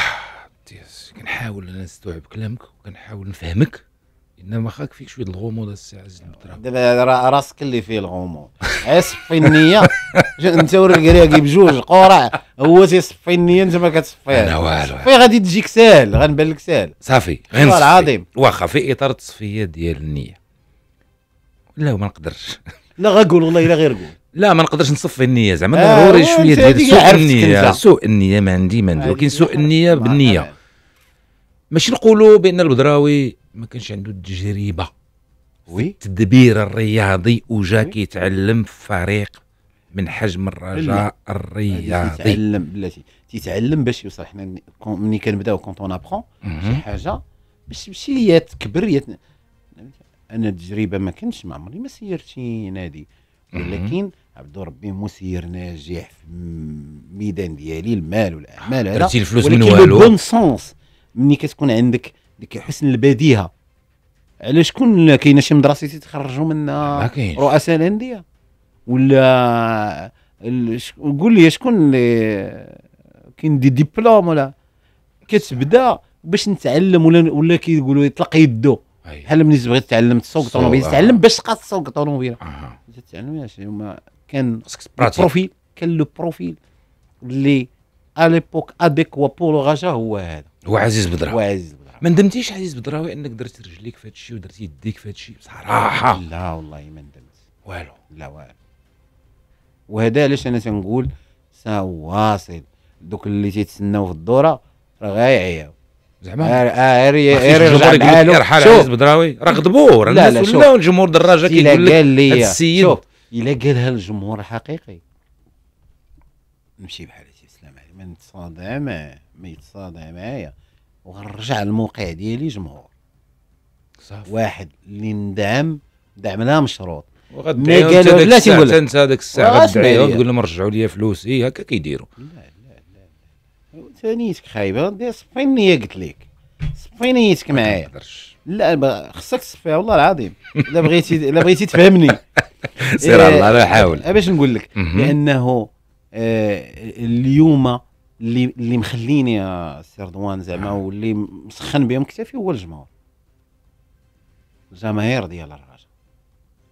كنحاول انا نستوعب كلامك وكنحاول نفهمك انما خاك فيك شويه الغموض السي عزيز البطراق دابا راسك اللي فيه الغموض صفي النيه انت والركرياكي بجوج قرع هو تيصفي النيه انت ما كتصفيها انا والو صفي غادي تجيك ساهل غنبان لك ساهل صافي والله العظيم واخا في اطار التصفيه ديال النيه لا ما نقدرش لا غنقول والله الا غير قول لا ما نقدرش نصفي النيه زعما آه، ضروري آه شويه ديال سوء النيه سوء النيه ما عندي ما عندي ولكن سوء النيه بالنيه ماشي نقولوا بان البدراوي ما كانش عنده التجربه وي التدبير الرياضي وجا كيتعلم في فريق من حجم الرجاء الرياضي تيتعلم بلاتي تيتعلم باش يوصل حنا ملي كنبداو اون ابخون شي حاجه باش تمشي يا تكبر يا انا التجربه ما كانش ما عمري ما سيرت شي نادي ولكن عبد ربي مسير ناجح في الميدان ديالي المال والاعمال هذا درتي الفلوس من والو بون سونس ملي كتكون عندك ديك حسن البديهه على شكون كاينه شي مدرسه تيتخرجوا منها رؤساء الانديه ولا قول لي شكون اللي كاين دي ديبلوم ولا كتبدا باش نتعلم ولا ولا كيقولوا يطلق يدو بحال ملي تبغي تتعلم تسوق طوموبيل آه. تتعلم باش تقاد تسوق طوموبيل آه. ما ياش هما كان بروفيل كان لو بروفيل اللي اليبوك اديكوا بور لو هو هذا هو عزيز بدرا هو عزيز بدرا ما ندمتيش عزيز بدراوي انك درت رجليك في هادشي ودرتي يديك في هادشي بصراحه لا والله ما ندمت والو لا والو وهذا علاش انا تنقول سا واصل دوك اللي تيتسناو في الدوره راه غايعياو زعما اه اري ايري الجمهور ارحال عزيز بدراوي راه غضبوه راه الناس ولاو الجمهور دراجه كيقول لك السيد شوف الا قالها الجمهور الحقيقي نمشي بحال هادشي بسلام عليك ما نتصادم ما يتصادم معايا وغنرجع للموقع ديالي جمهور صافي واحد اللي ندعم دعم لا مشروط ما قالوا لا تنقول انت هذاك الساعه تقول لهم رجعوا لي فلوسي هكا كيديروا لا لا لا ثانيتك خايبه صفي نيه قلت لك صفي نيتك معايا لا خصك تصفيها والله العظيم الا بغيتي الا بغيتي تفهمني سير على الله انا إيه، حاول أه، باش نقول لك لانه آه، اليوم اللي اللي مخليني سي رضوان زعما نعم. واللي مسخن بهم كتافي هو الجمهور الجماهير ديال الرجاء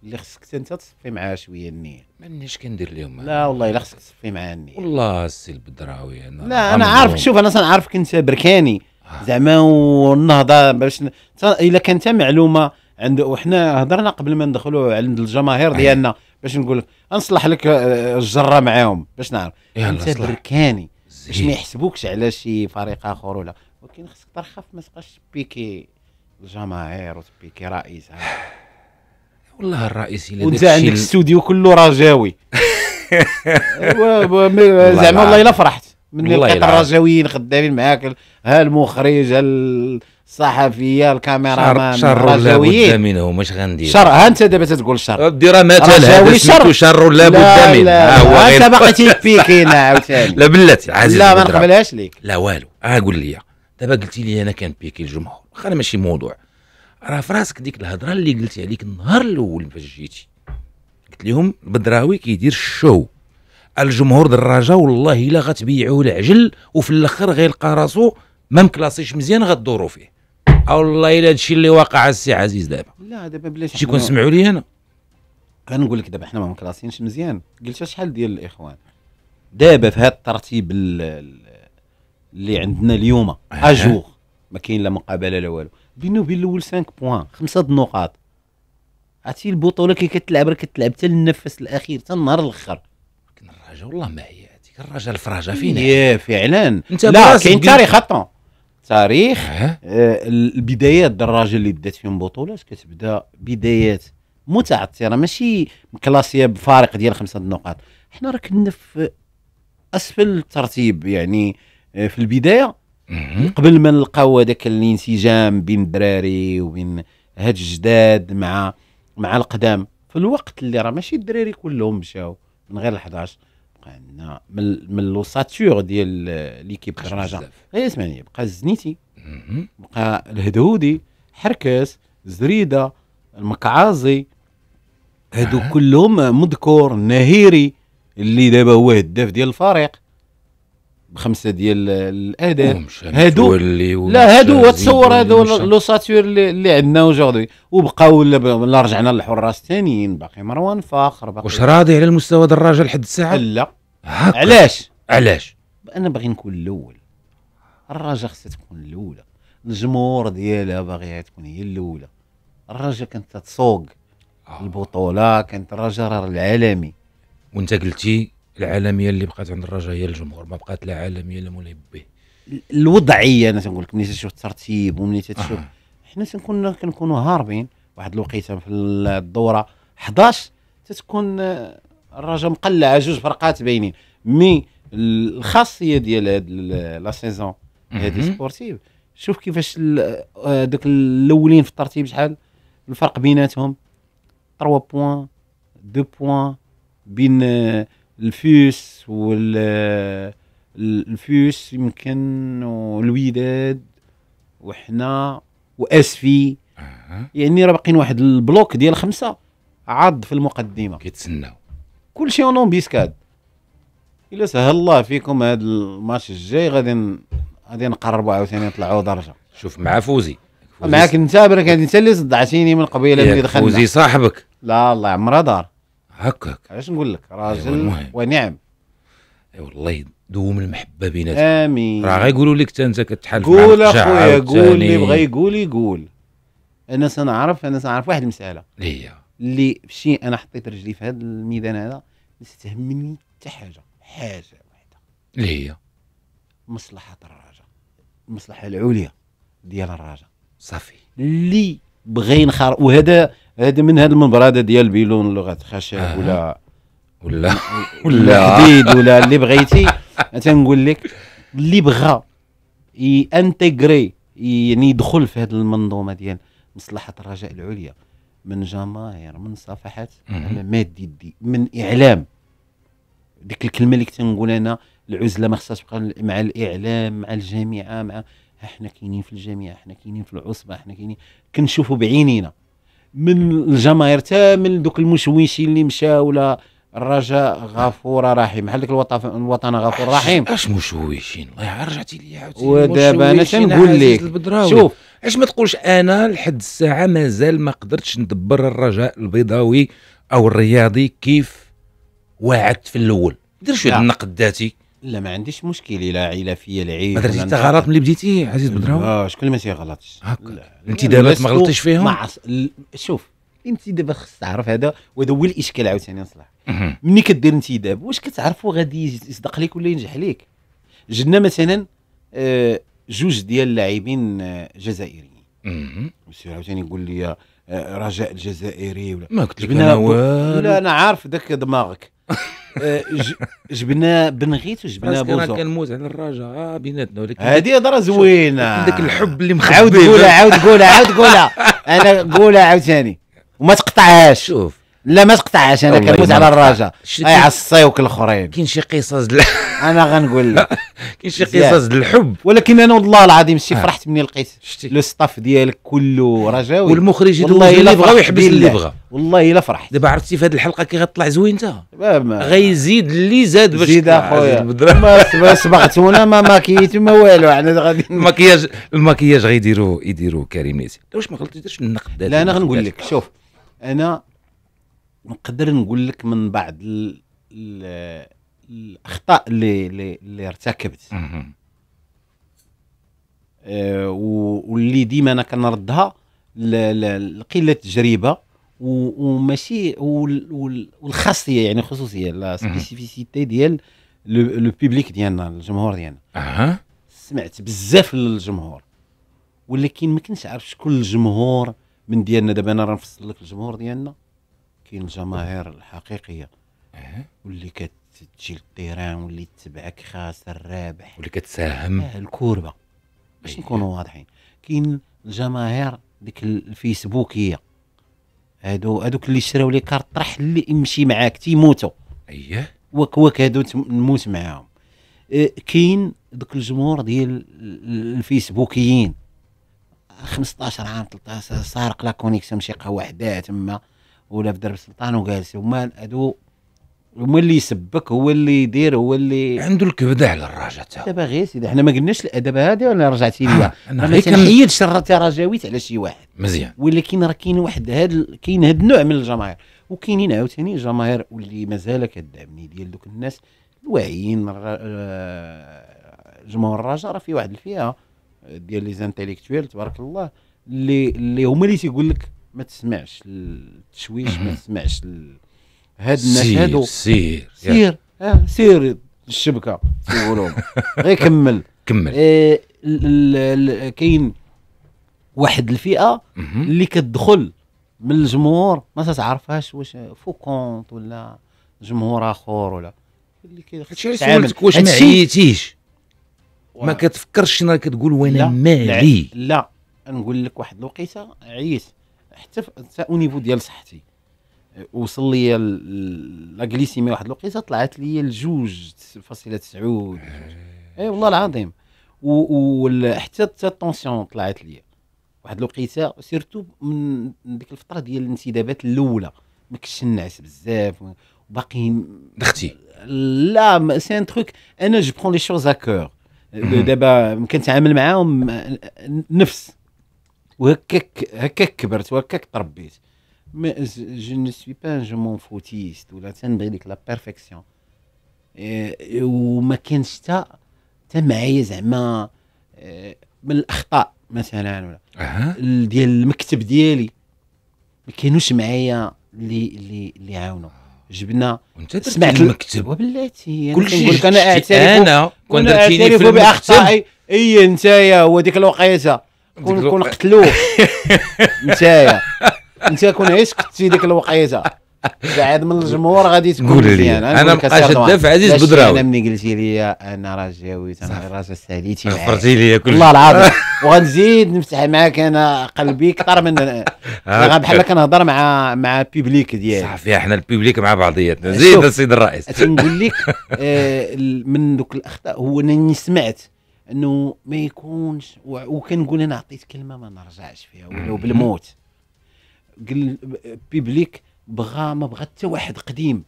اللي خصك انت تصفي معاه شويه النيه مانيش كندير لهم لا والله الا خصك تصفي معاه النيه والله السي البدراوي انا لا انا عارفك شوف انا تنعرفك انت بركاني آه. زعما والنهضه باش ن... الا كانت معلومه عند وحنا هضرنا قبل ما ندخلوا عند الجماهير ديالنا باش نقول لك نصلح لك آه، الجره معاهم باش نعرف انت بركاني باش ما إيه. يحسبوكش على شي فريق اخر ولا ولكن خصك ترخف ما تبقاش تبيكي الجماهير وتبيكي رئيسها والله الرئيس الا وانت عندك الاستوديو كله رجاوي زعما والله الا فرحت من لقيت الرجاويين خدامين معاك ها المخرج ها الصحفيه الكاميرا مان شر ولا بد منه مش غندير شر ها انت دابا تتقول شر ديرها مثلا هذا شر شر لا بد منه ها هو انت باقي فيك هنا عاوتاني لا بلاتي عزيز لا ما نقبلهاش ليك لا والو ها قول لي دابا قلتي لي انا كان بيكي الجمهور واخا ماشي موضوع راه في راسك ديك الهضره اللي قلتي عليك النهار الاول فاش جيتي قلت لهم بدراوي كيدير الشو الجمهور دراجه والله الا غتبيعوه العجل وفي الاخر غيلقى راسو ما مكلاسيش مزيان غدورو فيه او والله الا هادشي اللي واقع السي عزيز دابا لا دابا بلاش شي سمعوا لي انا كنقول لك دابا حنا ما مكراسينش مزيان قلت شحال ديال الاخوان دابا في هذا الترتيب اللي عندنا اليوم اجور ما كاين لا مقابله لا والو بينو وبين الاول 5 بوان خمسه النقاط عرفتي البطوله كي كتلعب راه كتلعب حتى للنفس الاخير حتى النهار الاخر لكن الرجاء والله ما هي هذيك الرجاء الفرجه فينا ايه فعلا انت لا كاين تاريخ خطا تاريخ آه. آه، البدايات الدراجه اللي بدات فيهم بطولات كتبدا بدايات متعثره ماشي كلاسيه بفارق ديال خمسه نقاط حنا راه كنا في اسفل الترتيب يعني آه، في البدايه أه. قبل ما نلقاو هذاك الانسجام بين الدراري وبين هاد الجداد مع مع القدام في الوقت اللي راه ماشي الدراري كلهم مشاو من غير ال 11 عندنا من من لوساتور ديال ليكيب الرجاء غير اسمعني بقى الزنيتي بقى الهدهودي حركاس زريده المكعازي هادو أه. كلهم مذكور نهيري اللي دابا هو هداف ديال الفريق خمسه ديال الاداب هادو لا هادو تصور هادو لو ساتور اللي, اللي عندنا اوجوردي وبقاو لا رجعنا للحراس الثانيين باقي مروان فاخر باقي واش راضي على المستوى ديال الراجل لحد الساعه لا علاش علاش انا باغي نكون الاول الرجاء خصها تكون الاولى الجمهور ديالها باغيها تكون هي الاولى الرجاء كانت تسوق آه. البطوله كانت راه العالمي وانت قلتي العالميه اللي بقات عند الرجاء هي الجمهور ما بقات لا عالميه لا مولاي به الوضعيه انا تنقول لك ملي تشوف الترتيب وملي تشوف آه. حنا تنكون كنكونوا هاربين واحد الوقيته في الدوره 11 تتكون آه، الرجاء مقلعه جوج فرقات باينين مي الخاصيه ديال هاد آه، لا سيزون هادي سبورتيف شوف كيفاش آه، دوك الاولين في الترتيب شحال الفرق بيناتهم 3 بوان 2 بوان بين الفيس وال الفيس يمكن والوداد وحنا واسفي يعني راه باقيين واحد البلوك ديال خمسه عض في المقدمه كيتسناو كل شيء اون بيسكاد الا سهل الله فيكم هذا الماتش الجاي غادي غادي نقربوا عاوتاني نطلعوا درجه شوف مع فوزي, فوزي معاك انت برك انت اللي صدعتيني من قبيله ملي دخلنا فوزي صاحبك لا الله يعمرها دار هكاك علاش نقول لك راجل أيوة ونعم اي والله دوم المحبه بيناتكم امين راه غيقولوا لك حتى انت كتحالف قول اخويا قول اللي بغى يقول يقول انا سنعرف انا سنعرف واحد المساله هي إيوه. اللي فشي انا حطيت رجلي في هذا الميدان هذا ما تهمني حتى حاجه حاجه واحده اللي إيوه. هي مصلحه الراجا المصلحه العليا ديال الراجا صافي اللي بغى ينخر وهذا هذا من هذا المنبر هذا ديال بيلون لغه خشب آه. ولا ولا ولا حديد ولا اللي بغيتي تنقول لك اللي بغى يانتيغري يعني يدخل في هذه المنظومه ديال مصلحه الرجاء العليا من جماهير من صفحات مادي دي من اعلام ديك الكلمه اللي كنت انا العزله ما خصهاش تبقى مع الاعلام مع الجامعه مع احنا كاينين في الجامعه احنا كاينين في العصبه احنا كاينين كنشوفوا بعينينا من الجماهير حتى من دوك المشوشين اللي مشاو ولا الرجاء غفور رحيم بحال ديك الوطن الوطن غفور رحيم اش مشوشين الله يعاون رجعتي لي عاوتاني ودابا انا تنقول لك شوف اش ما تقولش انا لحد الساعه مازال ما قدرتش ندبر الرجاء البيضاوي او الرياضي كيف وعدت في الاول دير شويه النقد الذاتي لا ما عنديش مشكل الى عيله فيا العيد ما درتيش حتى غلط ملي بديتي عزيز بدراوي اه شكون ما تيغلطش الانتدابات ما غلطتيش فيهم معص... ال... شوف الانتداب خص تعرف هذا وهذا هو الاشكال عاوتاني نصلح ملي كدير انتداب واش كتعرفوا غادي يصدق لك ولا ينجح لك جبنا مثلا آه، جوج ديال اللاعبين آه، جزائريين مسيو عاوتاني يقول لي آه، رجاء الجزائري ولا ما قلت جبنا انا لا انا عارف ذاك دماغك آه، جبنا بنغيت وجبنا بوزو كان موز على الرجاء آه بيناتنا ولكن هذه هضره زوينه ذاك الحب اللي مخبي عاود قولها عاود قولها عاود قولها انا قولها عاوتاني وما تقطعهاش شوف لا ما تقطعهاش انا كنفوز على الرجاء يعصيوك الاخرين كاين شي قصص دل... انا غنقول لك كاين شي قصص ديال الحب ولكن انا والله العظيم شتي آه. فرحت مني لقيت لو ستاف ديالك كله رجاوي والمخرج والله اللي بغى ويحبس اللي بغى والله الا فرحت دابا عرفتي في هذه الحلقه كي غتطلع زوين انت غيزيد اللي زاد باش زيد اخويا ما سبقتونا ما ماكيت ما والو حنا يعني غادي الماكياج الماكياج غيديروه يديروه كريم نيسي واش ما غلطتش النقد لا انا غنقول لك شوف انا نقدر نقول لك من بعض الاخطاء اللي اللي, اللي ارتكبت أه واللي ديما انا كنردها لقله التجربه وماشي والخاصيه يعني خصوصيه لا سبيسيفيسيتي ديال لو بيبليك ديالنا الجمهور ديالنا اها سمعت بزاف للجمهور ولكن ما كنتش عارف شكون الجمهور من ديالنا دابا انا راه نفصل لك الجمهور ديالنا كاين الجماهير الحقيقيه أه. واللي كتجي للطيران واللي تبعك خاسر رابح واللي كتساهم آه، الكوربه باش أيوة. نكونوا واضحين كاين الجماهير ديك الفيسبوكيه هادو هادوك اللي شراو لي كارت طرح اللي يمشي معاك تيموتوا اييه وك وك هادو نموت معاهم آه، كاين دوك الجمهور ديال الفيسبوكيين 15 عام 13 سارق لا كونيكسيون شي قهوه حداه تما ولا في درب السلطان وجالس هما هادو هو اللي يسبك هو اللي يدير هو اللي عنده الكبده على الراجا تاعو دابا غير سيدي حنا ما قلناش الادب هذا ولا رجعتي ليا آه، انا ما تنحيدش الرتي رجاويت على شي واحد مزيان ولكن راه كاين واحد هاد كاين هاد النوع من الجماهير وكاينين عاوتاني الجماهير واللي مازال كدعمني ديال دوك الناس الواعيين آه، جمهور الرجاء راه في واحد الفئه آه، ديال لي زانتيليكتويل تبارك الله اللي اللي هما اللي تيقول لك ما تسمعش التشويش ما تسمعش ال... هاد الناس هادو سير سير اه سير الشبكه سولهم غير كمل كمل آه كاين واحد الفئه اللي كتدخل من الجمهور ما تعرفهاش واش فوكونت ولا جمهور اخر ولا اللي كيخش واش ما عييتيش ما كتفكرش شنو كتقول وانا مالي لا, لا. نقول لك واحد الوقيته عييت حتى حتى او نيفو ديال صحتي أه، وصل لي لاكليسيمي واحد الوقيته طلعت لي الجوج فاصله تسعود آه. اي والله العظيم وحتى التونسيون طلعت لي واحد الوقيته سيرتو من ديك الفتره ديال الانتدابات الاولى ما كنتش نعس بزاف باقي دختي لا سي ان تروك انا جو برون لي شوز ا كور دابا كنتعامل معاهم نفس وهكاك هكاك كبرت وهكاك تربيت مي جو نو سوي با جو مون فوتيست ولا تنبغي ديك لا بيرفيكسيون وما كانش حتى حتى معايا زعما من الاخطاء مثلا ولا أه. ديال المكتب ديالي ما كانوش معايا اللي اللي اللي عاونوا جبنا وانت سمعت المكتب وبلاتي كل شيء انا اعترف انا كنت اعترف في اي انت هو ديك الوقيته كون كون قتلوه نتايا انت كون عيش كنتي ديك الوقيته بعد من الجمهور غادي تكون لي انا مابقاش الدافع عزيز بدراوي انا ملي قلتي لي انا راه جاوي انا راه ساليتي غفرتي لي كل والله العظيم وغنزيد نفتح معاك انا قلبي اكثر من بحال كنهضر مع مع بيبليك ديالي صافي احنا البيبليك مع بعضياتنا زيد السيد الرئيس تنقول لك آه، من دوك الاخطاء هو انني سمعت انه ما يكونش وكنقول انا عطيت كلمه ما نرجعش فيها ولو بالموت قل بيبليك بغى ما بغى حتى واحد قديم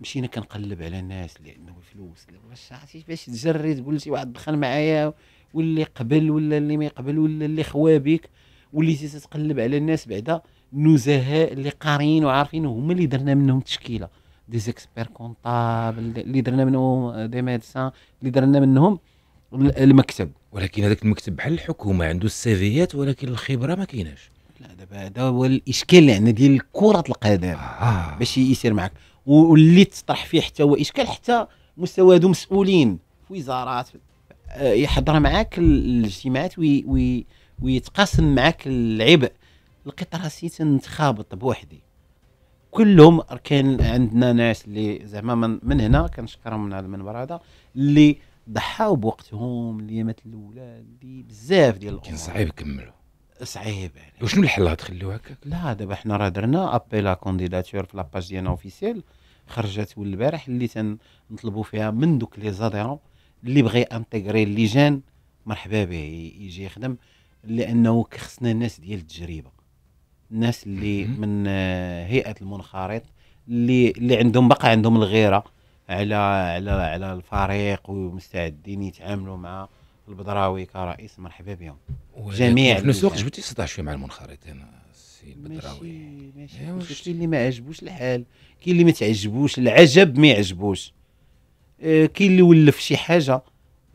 مشينا كنقلب على الناس اللي عندهم فلوس باش عرفتي باش تجري تقول شي واحد دخل معايا واللي قبل ولا اللي ما يقبل ولا اللي خوا بك وليتي تتقلب على الناس بعدا نزهاء اللي قاريين وعارفين هما اللي درنا منهم تشكيله دي زيكسبير كونطابل اللي درنا منهم دي ميدسان اللي درنا منهم المكسب ولكن هذاك المكتب بحال الحكومه عنده السيفيات ولكن الخبره ما كايناش لا دابا هذا هو الاشكال اللي عندنا ديال كره القدم آه. باش يسير معك واللي تطرح فيه حتى هو اشكال حتى مستوى هادو مسؤولين في وزارات آه، يحضر معك الاجتماعات وي وي ويتقاسم معك العبء لقيت راسي تنتخابط بوحدي كلهم كان عندنا ناس اللي زعما من, من هنا كنشكرهم من هذا المنبر هذا اللي ضحاو بوقتهم الايامات الاولى بزاف ديال الامور كان صعيب كملوا صعيب يعني وشنو الحل غتخليو هكاك؟ لا دابا حنا راه درنا ابي لا كونديداتور في لاباج ديالنا اوفيسيل خرجت والبارح اللي تنطلبوا فيها من دوك لي زاديرون اللي بغى انتيغري جان مرحبا به يجي يخدم لانه خصنا الناس ديال التجربه الناس اللي من آه، هيئه المنخرط اللي اللي عندهم بقى عندهم الغيره على على على الفريق ومستعدين يتعاملوا مع البدراوي كرئيس مرحبا بهم جميع في نفس الوقت جبتي 16 مع المنخرطين السي البدراوي ماشي ماشي كاين اللي ما عجبوش الحال كاين اللي ما تعجبوش العجب ما يعجبوش آه، كاين اللي ولف شي حاجه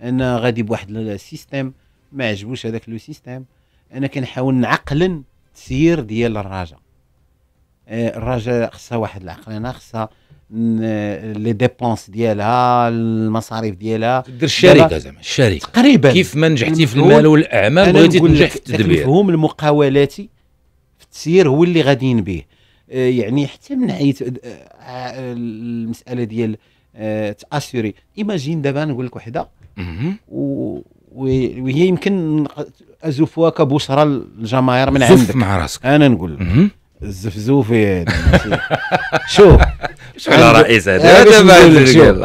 انا غادي بواحد السيستيم ما عجبوش هذاك لو سيستيم انا كنحاول نعقلن التسيير ديال الرجاء آه، الرجاء خصها واحد العقلانه خصها لي ديبونس ديالها المصاريف ديالها دير الشركه زعما الشركه تقريبا كيف ما نجحتي في المال والاعمال بغيتي تنجح في التدبير المفهوم المقاولاتي في التسيير هو اللي غاديين به آه، يعني حتى من حيث آه، المساله ديال آه، تاسيري ايماجين دابا نقول لك وحده وهي يمكن ازوفوها كبشرى للجماهير من عندك مع راسك انا نقول لك الزفزوفه يعني شوف شو على رئيس هذا آه، غير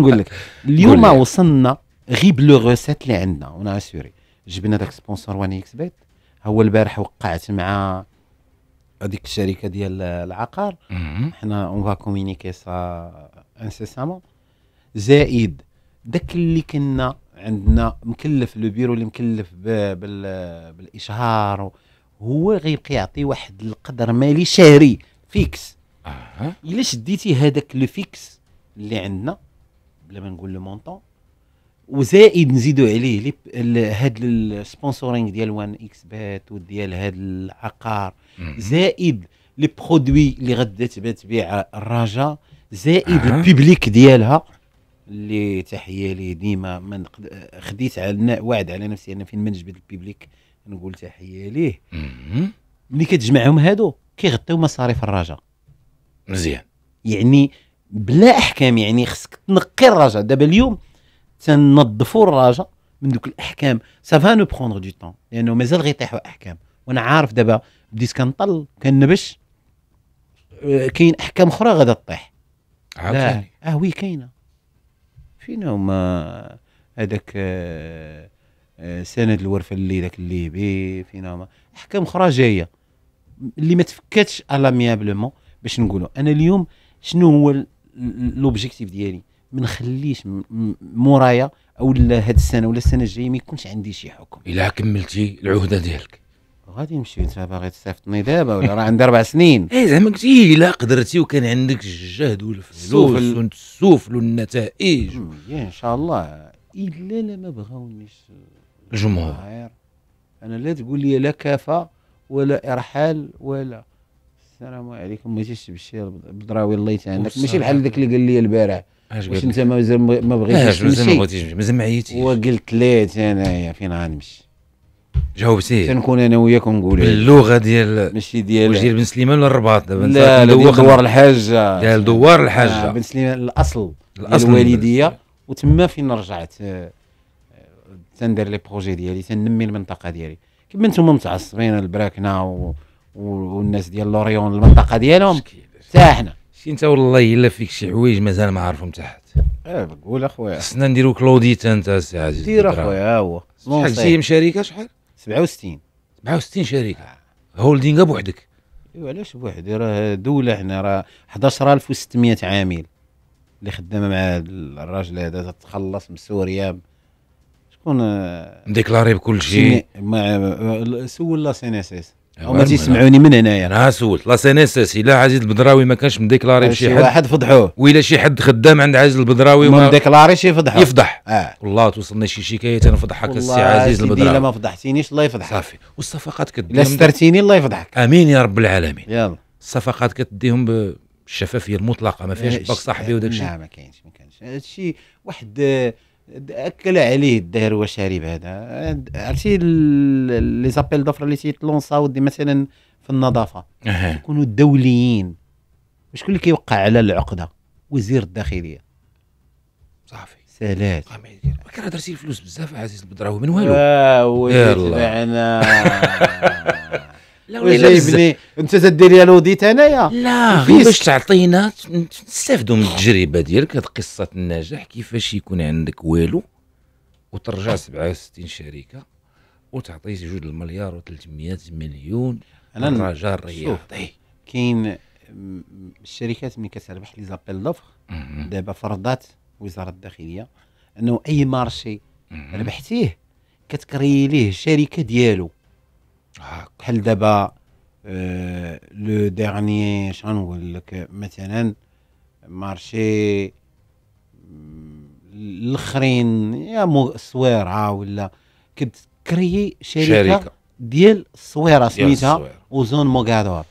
نقول لك اليوم وصلنا غير بلو غوسيت اللي عندنا ونا اسيوري جبنا داك سبونسور وان اكس بيت هو البارح وقعت مع هذيك الشركه ديال العقار حنا اون فا كومينيكي سا انسيسامون زائد داك اللي كنا عندنا مكلف لو بيرو اللي مكلف بالاشهار هو غيبقى يعطي واحد القدر مالي شهري فيكس اها الا شديتي هذاك لو فيكس اللي عندنا بلا ما نقول لو مونطون وزائد نزيدو عليه هاد السبونسورينغ ديال وان اكس بات وديال هاد العقار زائد لي برودوي اللي غدا تبات تبيع الرجاء زائد البيبليك ديالها اللي تحيه ليه ديما ما خديت على واعد على نفسي انا فين ما نجبد البيبليك نقول تحيه ليه ملي كتجمعهم هادو كيغطيو مصاريف الرجاء مزيان يعني بلا احكام يعني خصك تنقي الرجاء دابا اليوم تنظفوا الرجاء من دوك الاحكام سافا نو بروندر دو طون لانه مازال غيطيحوا احكام وانا عارف دابا بديت كنطل كنبش آه، كاين احكام اخرى غادا تطيح عاوتاني اه وي كاينه فينا هما هذاك آه سند الورفه اللي ذاك الليبي فينا احكام اخرى جايه اللي ما تفكتش الاميابلومون باش نقولوا انا اليوم شنو هو لوبجيكتيف ديالي ما نخليش مورايا او هاد السنه ولا السنه الجايه ما يكونش عندي شي حكم الا كملتي العهده ديالك غادي نمشي انت باغي تصيفطني دابا ولا راه عندي اربع سنين اي زعما قلتي إيه، الا قدرتي وكان عندك الجهد والفلوس وتسوفلوا النتائج إيه، ان شاء الله الا لا ما بغاونيش الجمهور انا لا تقول لي لا كافه ولا ارحال ولا السلام عليكم ما جيتش بشير بدراوي الله يتعنك ماشي بحال ذاك اللي قال لي البارح واش انت مازال ما بغيتيش مازال ما بغيتيش مازال ما عييتيش وقلت ليت انايا فين غنمشي جاوبتيه تنكون انا وياك نقولوا إيه. باللغه ديال ماشي ديال واش ديال بن سليمان ولا الرباط دابا لا دوار دوار الحاجه ديال دوار الحاجه آه، بن سليمان الاصل الاصل الوالديه وتما فين رجعت تندير لي بروجي ديالي تنمي المنطقه ديالي كيما نتوما متعصبين البراكنه و... والناس ديال لوريون المنطقه ديالهم حتى حنا شتي انت والله الا فيك شي حوايج مازال ما عارفهم تحت اه قول اخويا خصنا نديرو كلوديت انت سي عزيز دير اخويا ها هو شحال شي شركه شحال 67 67 شركه آه. هولدينغ بوحدك ايوا علاش بوحدي راه دوله هنا راه 11600 عامل اللي خدامه مع الراجل هذا تتخلص من سوريا شكون آه، مديكلاري بكل شيء آه، سول لا سي ان اس اس إيه، هما تيسمعوني من هنايا انا سولت لا سي ان اس اس الا عزيز البدراوي ما كانش مديكلاري بشي حد واحد فضحوه والا شي حد خدام عند عزيز البدراوي ما مديكلاريش يفضحه يفضح اه والله توصلنا شي شكايه انا فضحك السي عزيز البدراوي والله ما فضحتينيش الله يفضحك صافي والصفقات كديهم لا سترتيني الله يفضحك امين يا رب العالمين يلا الصفقات كديهم بالشفافيه المطلقه ما فيهاش باك صاحبي وداك الشيء لا ما كاينش ما كاينش هذا الشيء واحد آه، اكل عليه الدهر وشارب هذا عرفتي لي زابيل دوفر اللي تيتلونساو مثلا في النظافه يكونوا دوليين وشكون اللي كيوقع على العقده وزير الداخليه صافي سالات ولكن كنهضرتي الفلوس بزاف عزيز البدراوي من والو اه ويلي تبعنا لا إيه، ابني انت تدير لوديت انايا لا باش تعطينا نستافدوا من التجربه ديالك هذه قصه النجاح كيفاش يكون عندك والو وترجع 67 شركه وتعطي جوج المليار و300 مليون انا الرجاء الرياضي كاين الشركات ملي كتربح لي زابيل دوفر دابا فرضات وزاره الداخليه انه اي مارشي ربحتيه كتكري ليه الشركه ديالو بحال آه، دابا آه، لو ديرني شنقول لك مثلا مارشي الاخرين يا صويره ولا كريي شركه, شركة. ديال الصويره سميتها وزون موغادور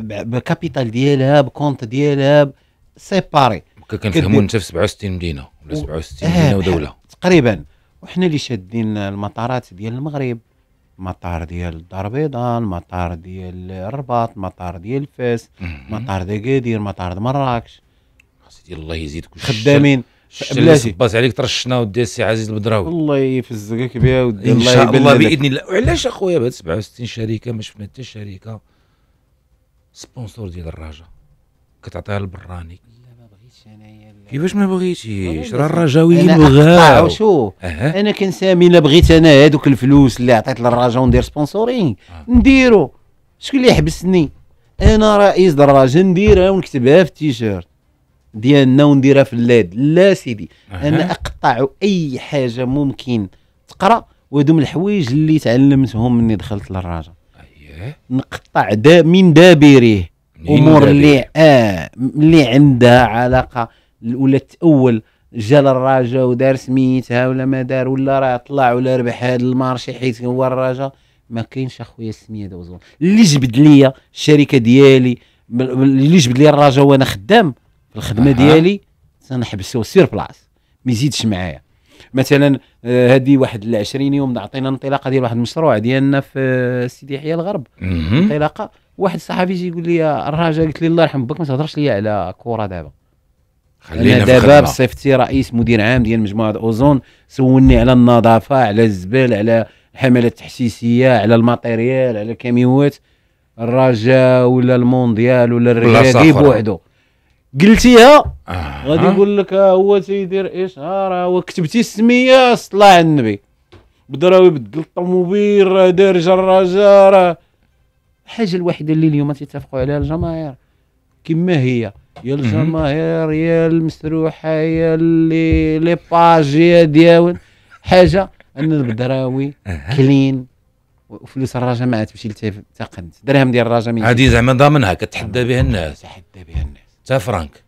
بالكابيتال ديالها بكونت ديالها سيباري كنفهموا انت في 67 مدينه ولا 67 آه، مدينه ودوله تقريبا وحنا اللي شادين المطارات ديال المغرب مطار ديال الدار البيضاء مطار ديال الرباط مطار ديال فاس مطار دقادير مطار مراكش سيدي الله يزيدك خدامين بلاتي باس عليك ترشنا ودي السي عزيز البدراوي الله يفزقك بها ودي ان شاء الله باذن الله وعلاش اخويا بهاد 67 شركه ما شفنا حتى شركه سبونسور ديال الرجاء كتعطيها للبراني لا ما بغيتش انايا كيفاش ما بغيتيش راه الرجاويين بغاو شوف انا كنسامي الا بغيت انا هذوك الفلوس اللي عطيت للرجا وندير سبونسورينغ نديرو شكون اللي يحبسني انا رئيس دراجه نديرها ونكتبها في التيشيرت ديالنا ونديرها في اللاد لا سيدي أه. انا اقطع اي حاجه ممكن تقرا وهذوما الحوايج اللي تعلمتهم مني دخلت للراجا أيه. نقطع دا من دابريه امور اللي اه اللي عندها علاقه ولا تاول جا للراجا ودار سميتها ولا ما دار ولا راه طلع ولا ربح هذا المارشي حيت هو الراجا ما كاينش اخويا السميه دوزون اللي جبد ليا الشركه ديالي اللي جبد ليا الراجا وانا خدام في الخدمه ديالي تنحبسو سير بلاص ما يزيدش معايا مثلا هذه آه، واحد ال 20 يوم عطينا انطلاقه ديال واحد المشروع ديالنا في سيدي يحيى الغرب انطلاقه واحد الصحفي يجي يقول لي الراجا قلت لي الله يرحم بك ما تهضرش لي على كره دابا خلينا دابا بصيفتي رئيس مدير عام ديال مجموعه اوزون سولني على النظافه على الزبال على الحملات التحسيسيه على الماتيريال على الكاميوات الرجاء ولا المونديال ولا الرياضي بوحدو قلتيها آه. غادي يقول لك هو تيدير اشهار هو كتبتي السميه صلاة على النبي بدراو بدل الطوموبيل راه دارج الرجاء راه الحاجه الوحيده اللي اليوم تيتفقوا عليها الجماهير كما هي يا الجماهير يا المسروحه يا اللي لي باج يا دياون حاجه ان البدراوي كلين وفلوس الرجاء ما عاد تمشي لتقنت درهم ديال الرجاء هذه زعما ضامنها كتحدى بها الناس تحدى بها الناس تا فرانك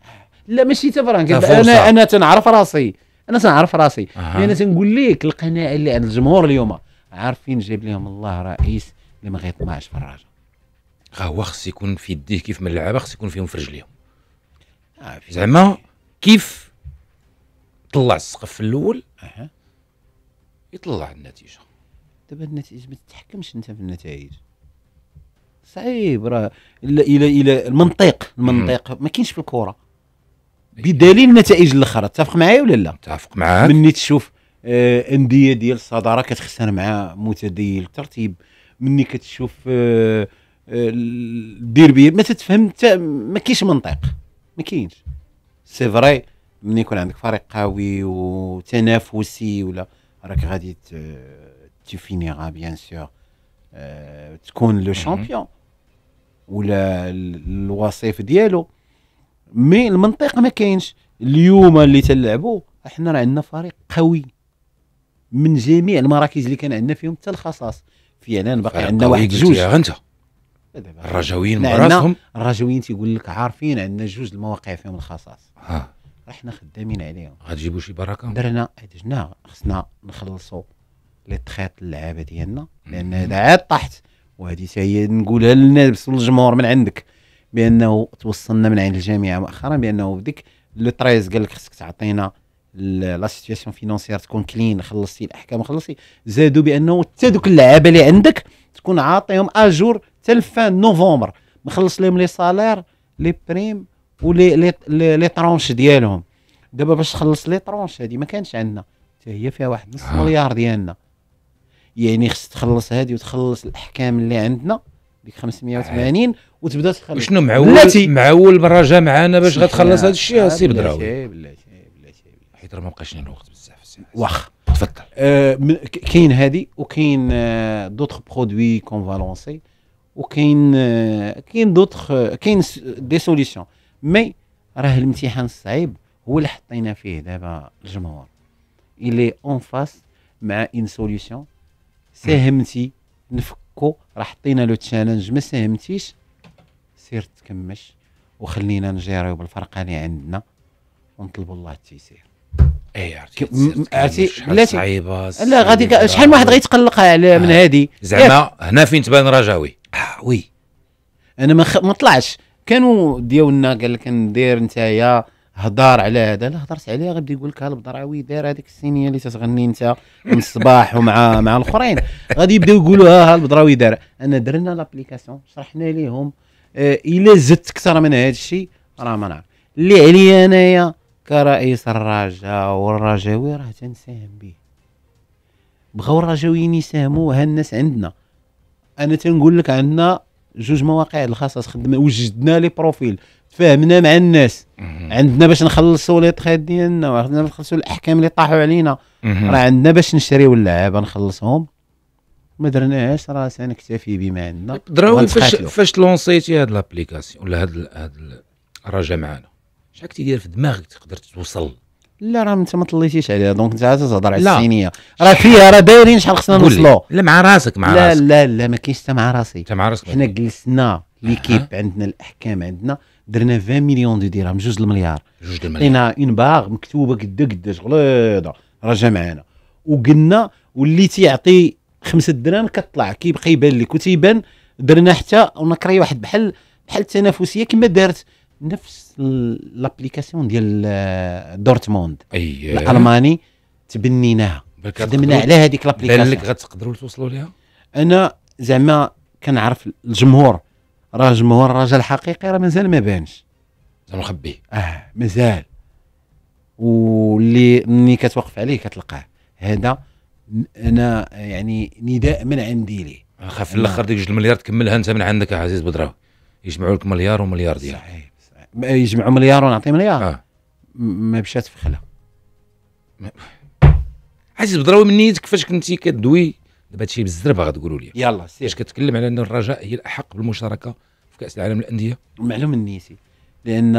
لا ماشي تا فرانك انا انا تنعرف راسي انا تنعرف راسي أه. تنقول لك القناعه اللي عند الجمهور اليوم عارفين جايب لهم الله رئيس اللي ما غيطمعش في الرجاء هو خص يكون في يديه كيف ما اللعابه خص يكون فيهم في رجليهم آه، زعما كيف طلع السقف الاول آه. يطلع النتيجه دابا النتائج ما تتحكمش انت في النتائج صعيب راه الا الا الا المنطق المنطق ما كاينش في الكره إيه. بدليل النتائج الاخرى تتفق معايا ولا لا تتفق معاك مني تشوف آه انديه ديال الصداره كتخسر مع متدين الترتيب مني كتشوف آه, آه، الديربيه ما تتفهم حتى ما كاينش منطق ما كاينش سي فري ملي يكون عندك فريق قوي وتنافسي ولا راك غادي تفينيغا بيان سور تكون لو شامبيون ولا الوصيف ديالو مي المنطق ما كاينش اليوم اللي تلعبوا احنا راه عندنا فريق قوي من جميع المراكز اللي كان عندنا فيهم حتى الخصاص فعلا باقي عندنا واحد جوج الرجويين مراسهم الرجويين تيقول لك عارفين عندنا جوج المواقع فيهم الخصاص ها. احنا خدامين عليهم غتجيبوا شي بركه درنا دجنا خصنا نخلصوا لي تخيط اللعابه ديالنا لان هذا عاد طحت وهذه حتى هي نقولها للناس الجمهور من عندك بانه توصلنا من عند الجامعه مؤخرا بانه ديك لو 13 قال لك خصك تعطينا لا سيتياسيون فينونسيير تكون كلين خلصتي الاحكام خلصتي زادوا بانه حتى دوك اللعابه اللي عندك تكون عاطيهم اجور حتى لفان نوفمبر مخلص لهم لي سالير لي بريم ولي لي لي, لي ترونش ديالهم دابا باش تخلص لي ترونش هذه ما كانش عندنا حتى هي فيها واحد نص آه. مليار ديالنا يعني خص تخلص هذه وتخلص الاحكام اللي عندنا ديك 580 وتبدا تخلص شنو معول معول بالرجاء معانا باش غتخلص هذا الشيء سي بدراوي حيت راه ما بقاش لنا الوقت بزاف واخ تفضل آه كاين هذه وكاين آه دوطخ برودوي كون فالونسي وكاين كاين دوطخ كاين دي سوليسيون مي راه الامتحان الصعيب هو اللي حطينا فيه دابا الجمهور الي اون فاس مع اون سوليسيون ساهمتي نفكو راه حطينا لو تشالنج ما ساهمتيش سير تكمش وخلينا نجيريو بالفرقه اللي عندنا ونطلبوا الله التيسير اي عرفتي بلاتي صعيبه لا غادي شحال من واحد غيتقلق من هذه زعما هنا فين تبان رجاوي وي انا ما خ... طلعش كانوا ديالنا قال لك ندير نتايا هضار على هذا لا هضرت عليه غيبدا يقول لك البضراوي داير هذيك السينيه اللي تتغني انت من الصباح ومع مع الاخرين غادي يبداو يقولوا ها آه، البضراوي دار انا درنا لابليكاسيون شرحنا لهم آه الا زدت اكثر من هذا الشيء راه ما نعرف اللي عليا انايا كرئيس الرجاء والرجاوي راه تنساهم به بغاو الرجاويين يساهموا ها الناس عندنا انا تنقول لك عندنا جوج مواقع الخاصه خدمنا وجدنا لي بروفيل تفاهمنا مع الناس عندنا باش نخلصوا لي طخيط ديالنا عندنا باش نخلصوا الاحكام اللي طاحوا علينا راه عندنا باش نشريو اللعابه نخلصهم ما درناهاش راه سنكتفي بما عندنا طيب، دراوي فاش فاش لونسيتي هاد لابليكاسيون ولا هاد هاد الرجا معانا شحال كنتي داير في دماغك تقدر توصل لا راه انت ما طليتيش عليها دونك انت عاد تهضر على السينيه راه فيها راه دايرين شحال خصنا نوصلوا لا مع راسك مع لا راسك لا لا ما كاينش حتى مع راسي حتى مع راسك حنا جلسنا ليكيب عندنا الاحكام عندنا درنا 20 مليون دو درهم جوج المليار جوج المليار لقينا اون باغ مكتوبه قد قداش غليظه راه معانا وقلنا واللي تيعطي خمسة دراهم كطلع كيبقى يبان لك وتيبان درنا حتى ونكري واحد بحال بحال التنافسيه كما دارت نفس لابليكاسيون ديال دورتموند أيه. الالماني تبنيناها خدمنا على هذيك لابليكاسيون بالك غتقدروا توصلوا لها انا زعما كنعرف الجمهور راه جمهور الرجل الحقيقي راه مازال ما بانش زعما مخبي اه مازال واللي ملي كتوقف عليه كتلقاه هذا انا يعني نداء من عندي ليه خاف في الاخر ديك جوج المليار تكملها انت من عندك يا عزيز بدراوي يجمعوا لك مليار ومليار ديال صحيح يجمعوا مليار ونعطيه مليار آه. ما مشات في خلا عزيز بدراوي من نيتك كيفاش كنتي كدوي دابا هادشي بالزربه غتقولوا لي يلا سير فاش كتكلم على ان الرجاء هي الاحق بالمشاركه في كاس العالم للانديه معلوم من نيتي لان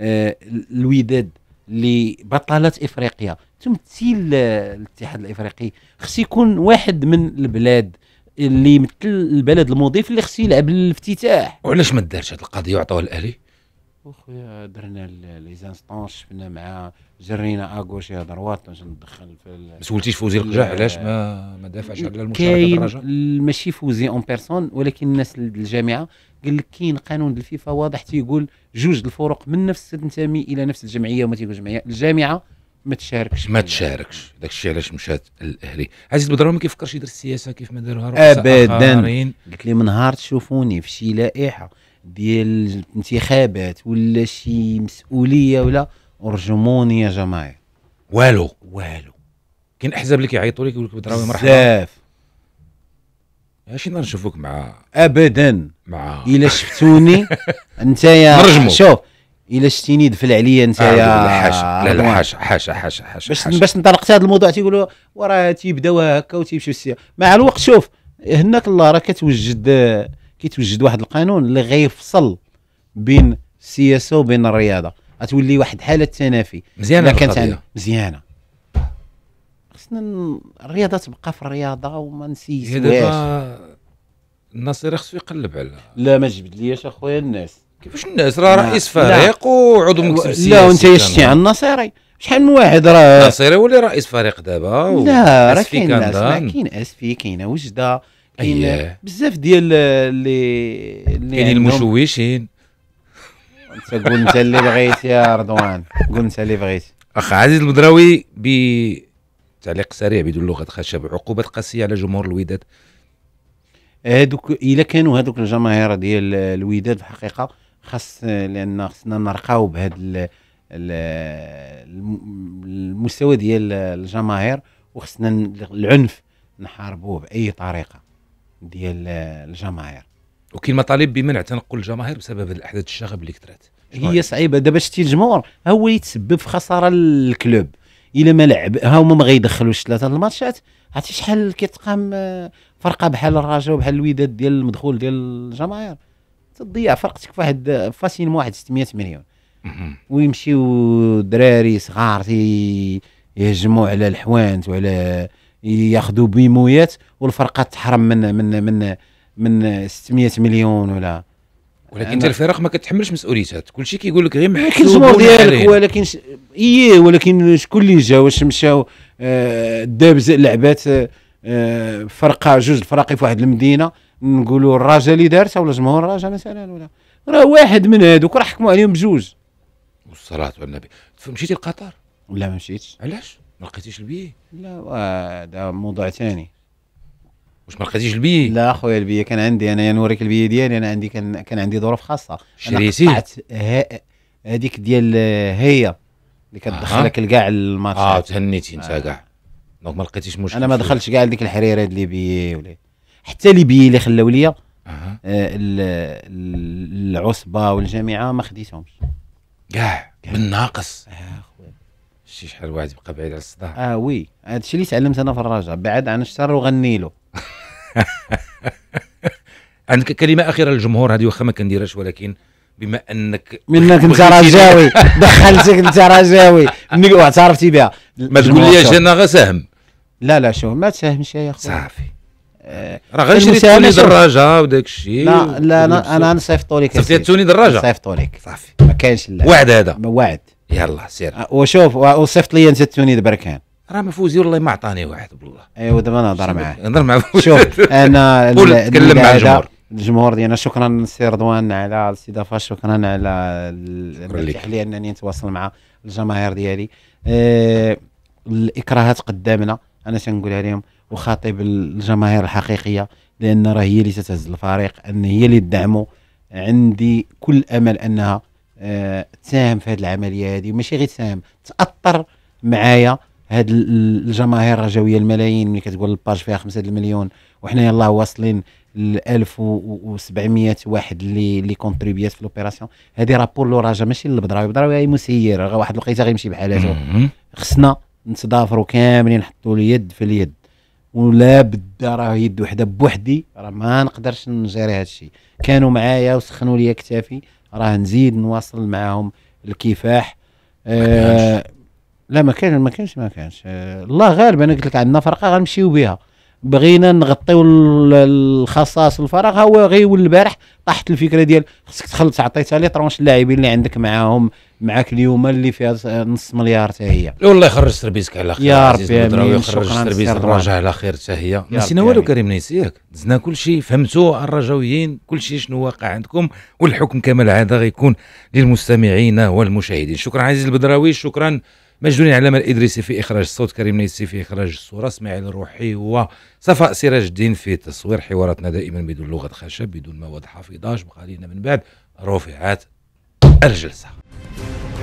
آه، الوداد اللي بطلات افريقيا تمثيل آه، الاتحاد الافريقي خص يكون واحد من البلاد اللي يمثل البلد المضيف اللي خص يلعب الافتتاح وعلاش ما دارش هذه القضيه وعطوها الاهلي وخويا درنا لي زانستونس شفنا مع جرينا اغوش دروات باش ندخل في ما سولتيش فوزي القجاع علاش ما ما دافعش على المشاركه كاين ماشي فوزي اون بيرسون ولكن الناس الجامعه قال لك كاين قانون الفيفا واضح تيقول جوج الفرق من نفس تنتمي الى نفس الجمعيه وما تيقول جمعيه الجامعه ما تشاركش ما تشاركش داك الشيء علاش مشات الاهلي عزيز بدر ما كيفكرش يدير السياسه كيف ما داروها ابدا قلت لي من نهار تشوفوني في شي لائحه ديال الانتخابات ولا شي مسؤوليه ولا ارجموني يا جماعه والو والو كاين احزاب اللي كيعيطوا لك يقول لك بدراوي مرحبا بزاف اش نشوفوك مع ابدا مع الا شفتوني انت يا شوف الا شتيني دفل عليا آه، انت يا حاشا لا لا حاشا حاشا حاشا حاشا باش باش انطلقت هذا الموضوع تيقولوا وراه تيبداو هكا وتيمشيو مع الوقت شوف هناك الله راه كتوجد كيتوجد واحد القانون اللي غيفصل بين السياسه وبين الرياضه غتولي واحد حاله تنافي مزيانه كانت مزيانه خصنا الرياضه تبقى في الرياضه وما نسيسوهاش الناصري خصو يقلب على لا ما تجبدليش اخويا الناس كيفاش الناس راه رئيس فريق وعضو مكتب سياسي لا وانت شتي على الناصيري شحال من واحد راه الناصيري ولي رئيس فريق دابا لا راه كاين ناس كاين اسفي كاينه وجده كاين يعني بزاف ديال اللي كاينين المشوشين انت قول انت اللي بغيت يا رضوان قول انت اللي بغيت اخ عزيز المدراوي بتعليق سريع بدون لغه خشب عقوبات قاسيه على جمهور الوداد هادوك الا كانوا هادوك الجماهير ديال الوداد في الحقيقه خاص لان خصنا نرقاو بهذا المستوى ديال الجماهير وخصنا العنف نحاربوه باي طريقه ديال الجماهير وكاين مطالب بمنع تنقل الجماهير بسبب الاحداث الشغب اللي كثرت هي صعيبه دابا شتي الجمهور هو يتسبب في خساره للكلوب الا ما لعب ها هما ما غيدخلوش ثلاثه الماتشات عرفتي شحال كيتقام آه، فرقه بحال الرجاء وبحال الوداد ديال المدخول ديال الجماهير تضيع فرقتك في واحد واحد 600 مليون ويمشيو دراري صغار يهجموا على الحوانت وعلى ياخذوا بمويات والفرقه تحرم من من من من 600 مليون ولا ولكن انت الفرق ما كتحملش مسؤوليتها كل شيء كيقول لك غير محسوب الجمهور ديالك ولكن اي ولكن شكون اللي جا واش مشاو آه دابز لعبات آه، فرقه جوج الفرق في واحد المدينه نقولوا الرجاء اللي دارتها ولا جمهور الرجاء مثلا ولا راه واحد من هذوك راه حكموا عليهم بجوج والصلاه والنبي مشيتي لقطر؟ لا ما مشيتش علاش؟ ما لقيتيش البيه؟ لا هذا موضوع ثاني واش ما لقيتيش البي لا اخويا البي كان عندي انا نوريك البي ديالي انا عندي كان كان عندي ظروف خاصه شريتي هذيك ديال هي اللي كتدخلك آه. الماتش اه تهنيتي انت كاع آه. دونك ما لقيتيش مشكل انا ما دخلتش كاع لديك الحريره ديال ليبي ولا حتى ليبي اللي خلاو ليا آه. آه العصبه والجامعه ما خديتهمش كاع بالناقص آه شي شحال واحد يبقى بعيد على الصداع اه وي هادشي اللي تعلمت انا في الرجاء بعد عن الشر وغني له عندك كلمه اخيره للجمهور هذه واخا ما كنديرهاش ولكن بما انك منك انت رجاوي دخلتك انت رجاوي منك واعترفتي بها ما تقول لي انا غساهم لا لا شو ما تساهمش يا خويا صافي آه، راه غير شريت توني دراجه وداك الشيء لا لا انا انا لك صيفطت توني دراجه نصيفطوا لك صافي ما كاينش لا وعد هذا وعد يلا سير آه، وشوف وصيفط لي انت توني البركان راه مفوزي والله ما عطاني واحد بالله ايوا دابا نهضر معاه نهضر معاه شوف انا نتكلم مع الجمهور الجمهور ديالنا شكرا السي رضوان على الاستضافه شكرا على التاح لي انني نتواصل مع الجماهير ديالي آه، الاكراهات قدامنا انا تنقولها لهم وخاطب الجماهير الحقيقيه لان راه هي اللي تتهز الفريق ان هي اللي تدعمه عندي كل امل انها آه، تساهم في هذه العمليه هذه ماشي غير تساهم تاثر معايا هاد الجماهير الرجويه الملايين اللي كتقول الباج فيها 5 المليون وحنا يلاه واصلين ل 1700 واحد اللي اللي كونتريبيات في لوبيراسيون هذه رابور لو راجا ماشي للبدراوي البدراوي هي مسير واحد الوقيته غيمشي بحال هذا خصنا نتضافروا كاملين نحطوا اليد في اليد ولا بد راه يد وحده بوحدي راه ما نقدرش نجري هذا الشيء كانوا معايا وسخنوا لي كتافي راه نزيد نواصل معاهم الكفاح لا ما كان ما كانش ما كانش آه، الله غالب انا قلت لك عندنا فرقه غنمشيو بها بغينا نغطيو الخصاص الفراغ هو غير البارح طاحت الفكره ديال خصك تخلص عطيتها لي طرونش اللاعبين اللي عندك معاهم معاك اليوم اللي فيها نص مليار حتى هي والله يخرج تربيزك على خير يا ربي يخرج تربيزك الرجاء على خير حتى هي نسينا والو كريم نسيك دزنا كل شيء فهمتوا الرجاويين كل شيء شنو واقع عندكم والحكم كما العاده غيكون للمستمعين والمشاهدين شكرا عزيز البدراوي شكرا مجنون علامة الإدريسي في إخراج الصوت كريم نيسي في إخراج الصورة إسماعيل الروحي وصفاء سراج الدين في تصوير حواراتنا دائما بدون لغة خشب بدون مواد حافظة جبقى من بعد رفعات الجلسة